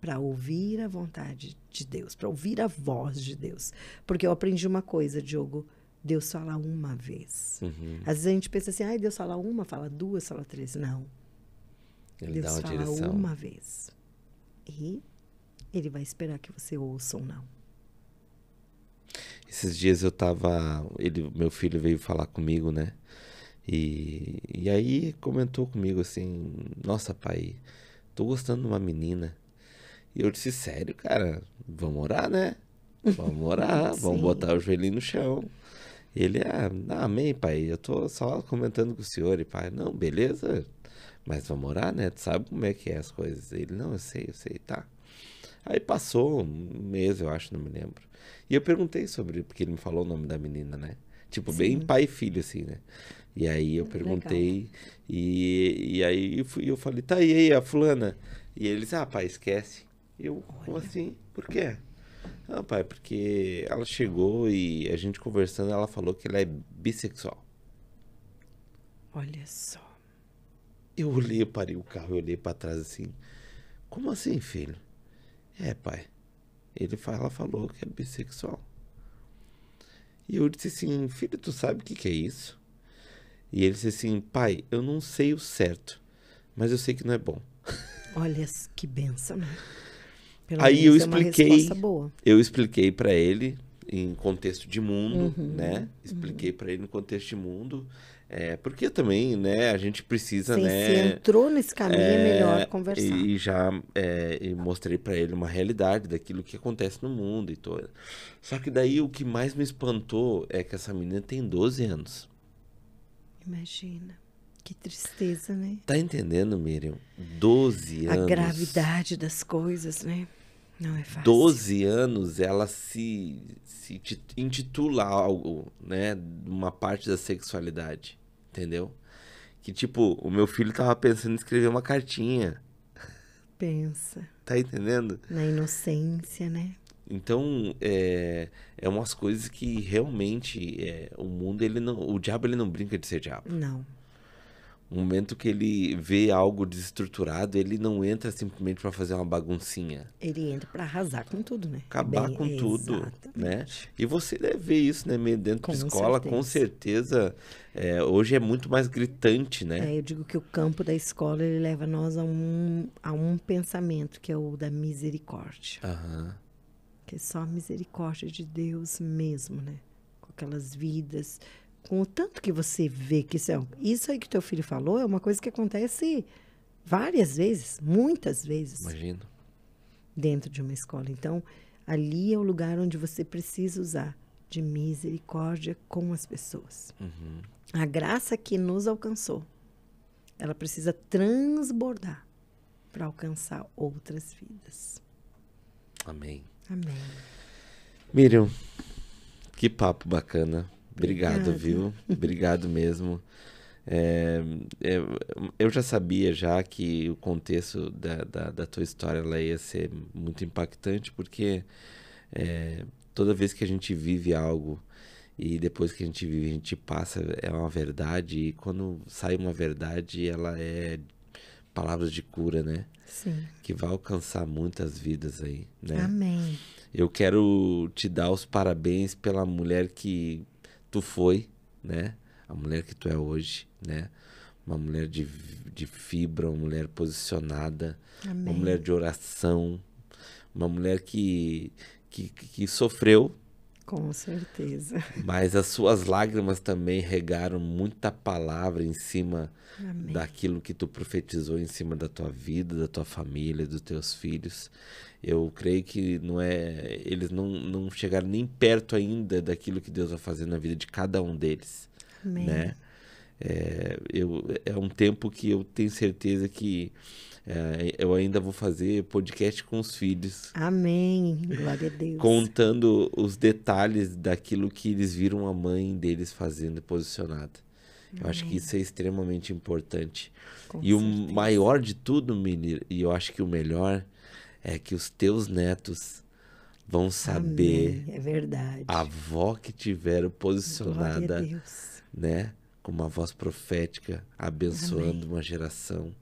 para ouvir a vontade de Deus, para ouvir a voz de Deus. Porque eu aprendi uma coisa, Diogo. Deus fala uma vez. Uhum. Às vezes a gente pensa assim, ai, Deus fala uma, fala duas, fala três. Não. Ele Deus dá uma fala direção. uma vez. E ele vai esperar que você ouça ou não. Esses dias eu tava. Ele, meu filho veio falar comigo, né? E, e aí comentou comigo assim: Nossa, pai, tô gostando de uma menina. E eu disse: Sério, cara, vamos orar, né? Vamos orar, [LAUGHS] vamos botar o joelhinho no chão. Ele, ah, amém, pai, eu tô só comentando com o senhor. E pai, não, beleza, mas vamos orar, né? Tu sabe como é que é as coisas. Ele, não, eu sei, eu sei, tá. Aí passou um mês, eu acho, não me lembro. E eu perguntei sobre, porque ele me falou o nome da menina, né? Tipo, Sim. bem pai e filho, assim, né? E aí eu perguntei, e, e aí eu, fui, eu falei, tá, aí, a fulana? E eles, ah, pai, esquece. Eu, Olha. como assim? Por quê? Ah, pai, porque ela chegou e a gente conversando, ela falou que ela é bissexual. Olha só. Eu olhei, parei o carro, eu olhei para trás assim. Como assim, filho? É, pai. Ele fala, falou que é bissexual. E eu disse assim, filho, tu sabe o que, que é isso? E ele disse assim, pai, eu não sei o certo, mas eu sei que não é bom. [LAUGHS] Olha que benção, né? Pelo Aí eu é expliquei, é eu expliquei para ele em contexto de mundo, uhum, né? Uhum. Expliquei uhum. para ele no contexto de mundo. É, porque também, né, a gente precisa, Sim, né... Se entrou nesse caminho, é, é melhor conversar. E, e já é, e mostrei para ele uma realidade daquilo que acontece no mundo e toda. Só que daí o que mais me espantou é que essa menina tem 12 anos. Imagina. Que tristeza, né? Tá entendendo, Miriam? 12 a anos. A gravidade das coisas, né? Não é fácil. 12 anos ela se, se intitula algo, né? Uma parte da sexualidade. Entendeu? Que tipo, o meu filho tava pensando em escrever uma cartinha. Pensa. Tá entendendo? Na inocência, né? Então, é, é umas coisas que realmente é, o mundo, ele não, o diabo ele não brinca de ser diabo. Não. No momento que ele vê algo desestruturado, ele não entra simplesmente para fazer uma baguncinha. Ele entra para arrasar com tudo, né? Acabar Bem, com é tudo, exatamente. né? E você deve ver isso, né, meio dentro com escola, certeza. com certeza. É, hoje é muito mais gritante, né? É, eu digo que o campo da escola ele leva nós a um, a um pensamento que é o da misericórdia. Aham. Que é só a misericórdia de Deus mesmo, né? Com aquelas vidas com o tanto que você vê que isso, é, isso aí que teu filho falou é uma coisa que acontece várias vezes, muitas vezes. Imagino. Dentro de uma escola. Então, ali é o lugar onde você precisa usar de misericórdia com as pessoas. Uhum. A graça que nos alcançou, ela precisa transbordar para alcançar outras vidas. Amém. Amém. Miriam, que papo bacana. Obrigado, viu? Obrigado mesmo. É, é, eu já sabia já que o contexto da, da, da, tua história ela ia ser muito impactante, porque é, toda vez que a gente vive algo e depois que a gente vive, a gente passa, é uma verdade, e quando sai uma verdade, ela é palavras de cura, né? Sim. Que vai alcançar muitas vidas aí, né? Amém. Eu quero te dar os parabéns pela mulher que tu foi, né? A mulher que tu é hoje, né? Uma mulher de, de fibra, uma mulher posicionada, Amém. uma mulher de oração, uma mulher que, que, que sofreu, com certeza. Mas as suas lágrimas também regaram muita palavra em cima Amém. daquilo que tu profetizou em cima da tua vida, da tua família, dos teus filhos. Eu creio que não é, eles não, não chegaram nem perto ainda daquilo que Deus vai fazer na vida de cada um deles, Amém. né? É, eu, é um tempo que eu tenho certeza que é, eu ainda vou fazer podcast com os filhos. Amém. Glória a Deus. Contando os detalhes daquilo que eles viram a mãe deles fazendo posicionada. Eu acho que isso é extremamente importante. Com e certeza. o maior de tudo, menino, e eu acho que o melhor, é que os teus netos vão saber é a avó que tiveram posicionada, né? Com uma voz profética, abençoando Amém. uma geração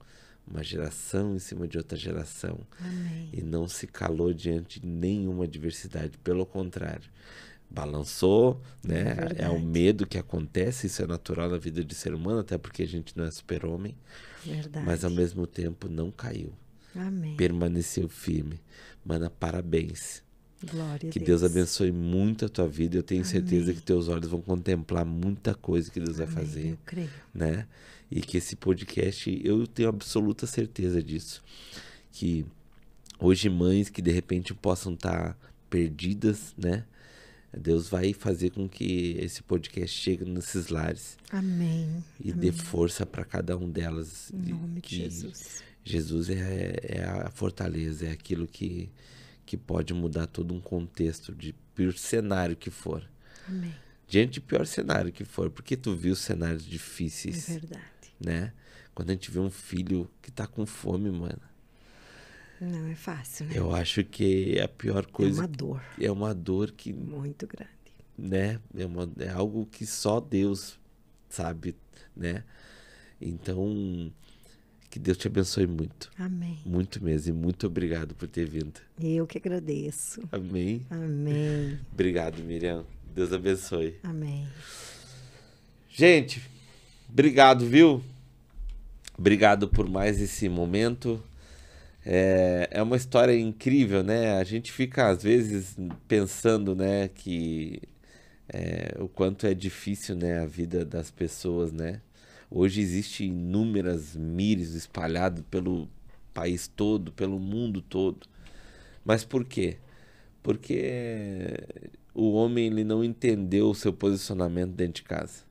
uma geração em cima de outra geração. Amém. E não se calou diante de nenhuma adversidade, pelo contrário. Balançou, né? É, é, o medo que acontece, isso é natural na vida de ser humano, até porque a gente não é super-homem. Mas ao mesmo tempo não caiu. Amém. Permaneceu firme. Mana, parabéns. Glória que Deus. Deus. abençoe muito a tua vida. Eu tenho Amém. certeza que teus olhos vão contemplar muita coisa que Deus Amém. vai fazer. Eu creio. Né? e que esse podcast, eu tenho absoluta certeza disso, que hoje mães que de repente possam estar tá perdidas, né? Deus vai fazer com que esse podcast chegue nesses lares. Amém. E Amém. dê força para cada um delas. Em nome de Jesus. Jesus é, é, a fortaleza, é aquilo que, que pode mudar todo um contexto, de pior cenário que for. Amém. Diante de pior cenário que for, porque tu viu cenários difíceis. É verdade né? Quando a gente vê um filho que tá com fome, mano. Não é fácil, né? Eu acho que é a pior é coisa. É uma dor. É uma dor que. Muito grande. Né? É, uma, é algo que só Deus sabe, né? Então, que Deus te abençoe muito. Amém. Muito mesmo. E muito obrigado por ter vindo. Eu que agradeço. Amém. Amém. obrigado, Miriam. Deus abençoe. Amém. Gente. Obrigado, viu? Obrigado por mais esse momento. É, é uma história incrível, né? A gente fica, às vezes, pensando, né, que é, o quanto é difícil, né, a vida das pessoas, né? Hoje existem inúmeras mires espalhadas pelo país todo, pelo mundo todo. Mas por quê? Porque o homem ele não entendeu o seu posicionamento dentro de casa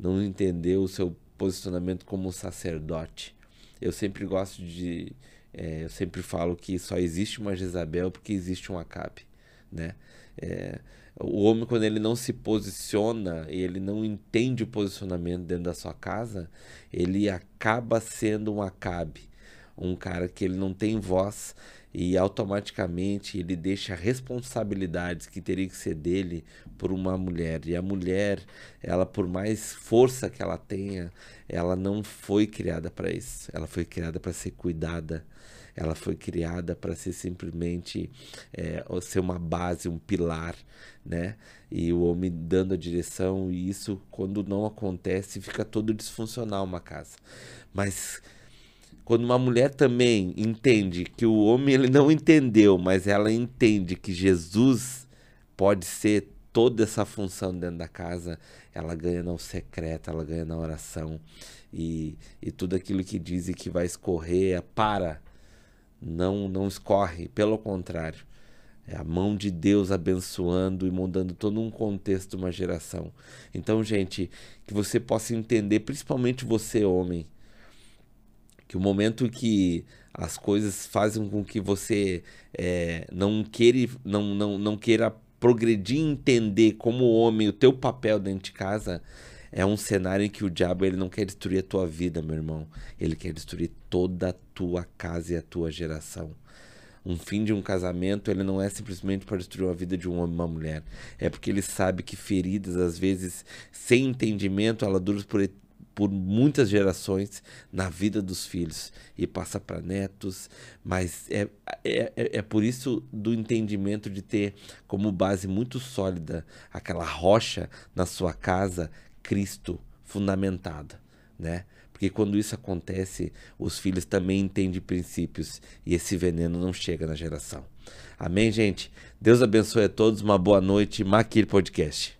não entendeu o seu posicionamento como sacerdote. Eu sempre gosto de. É, eu sempre falo que só existe uma Jezabel porque existe um Acabe. Né? É, o homem, quando ele não se posiciona e ele não entende o posicionamento dentro da sua casa, ele acaba sendo um Acabe. Um cara que ele não tem voz, e automaticamente ele deixa responsabilidades que teria que ser dele por uma mulher. E a mulher, ela por mais força que ela tenha, ela não foi criada para isso. Ela foi criada para ser cuidada. Ela foi criada para ser simplesmente é, ser uma base, um pilar, né? E o homem dando a direção e isso, quando não acontece, fica todo disfuncional uma casa. Mas quando uma mulher também entende que o homem ele não entendeu, mas ela entende que Jesus pode ser toda essa função dentro da casa, ela ganha no secreto, ela ganha na oração e, e tudo aquilo que dizem que vai escorrer é para, não não escorre, pelo contrário, é a mão de Deus abençoando e mudando todo um contexto, uma geração. Então, gente, que você possa entender, principalmente você homem, que o momento que as coisas fazem com que você é, não, queira, não, não, não queira progredir e entender como homem o teu papel dentro de casa é um cenário em que o diabo ele não quer destruir a tua vida, meu irmão. Ele quer destruir toda a tua casa e a tua geração. Um fim de um casamento, ele não é simplesmente para destruir a vida de um homem e uma mulher. É porque ele sabe que feridas, às vezes, sem entendimento, ela dura por por muitas gerações na vida dos filhos e passa para netos, mas é, é, é, é por isso do entendimento de ter como base muito sólida aquela rocha na sua casa, Cristo fundamentada, né? Porque quando isso acontece, os filhos também entendem princípios e esse veneno não chega na geração. Amém, gente? Deus abençoe a todos, uma boa noite. Maquir Podcast.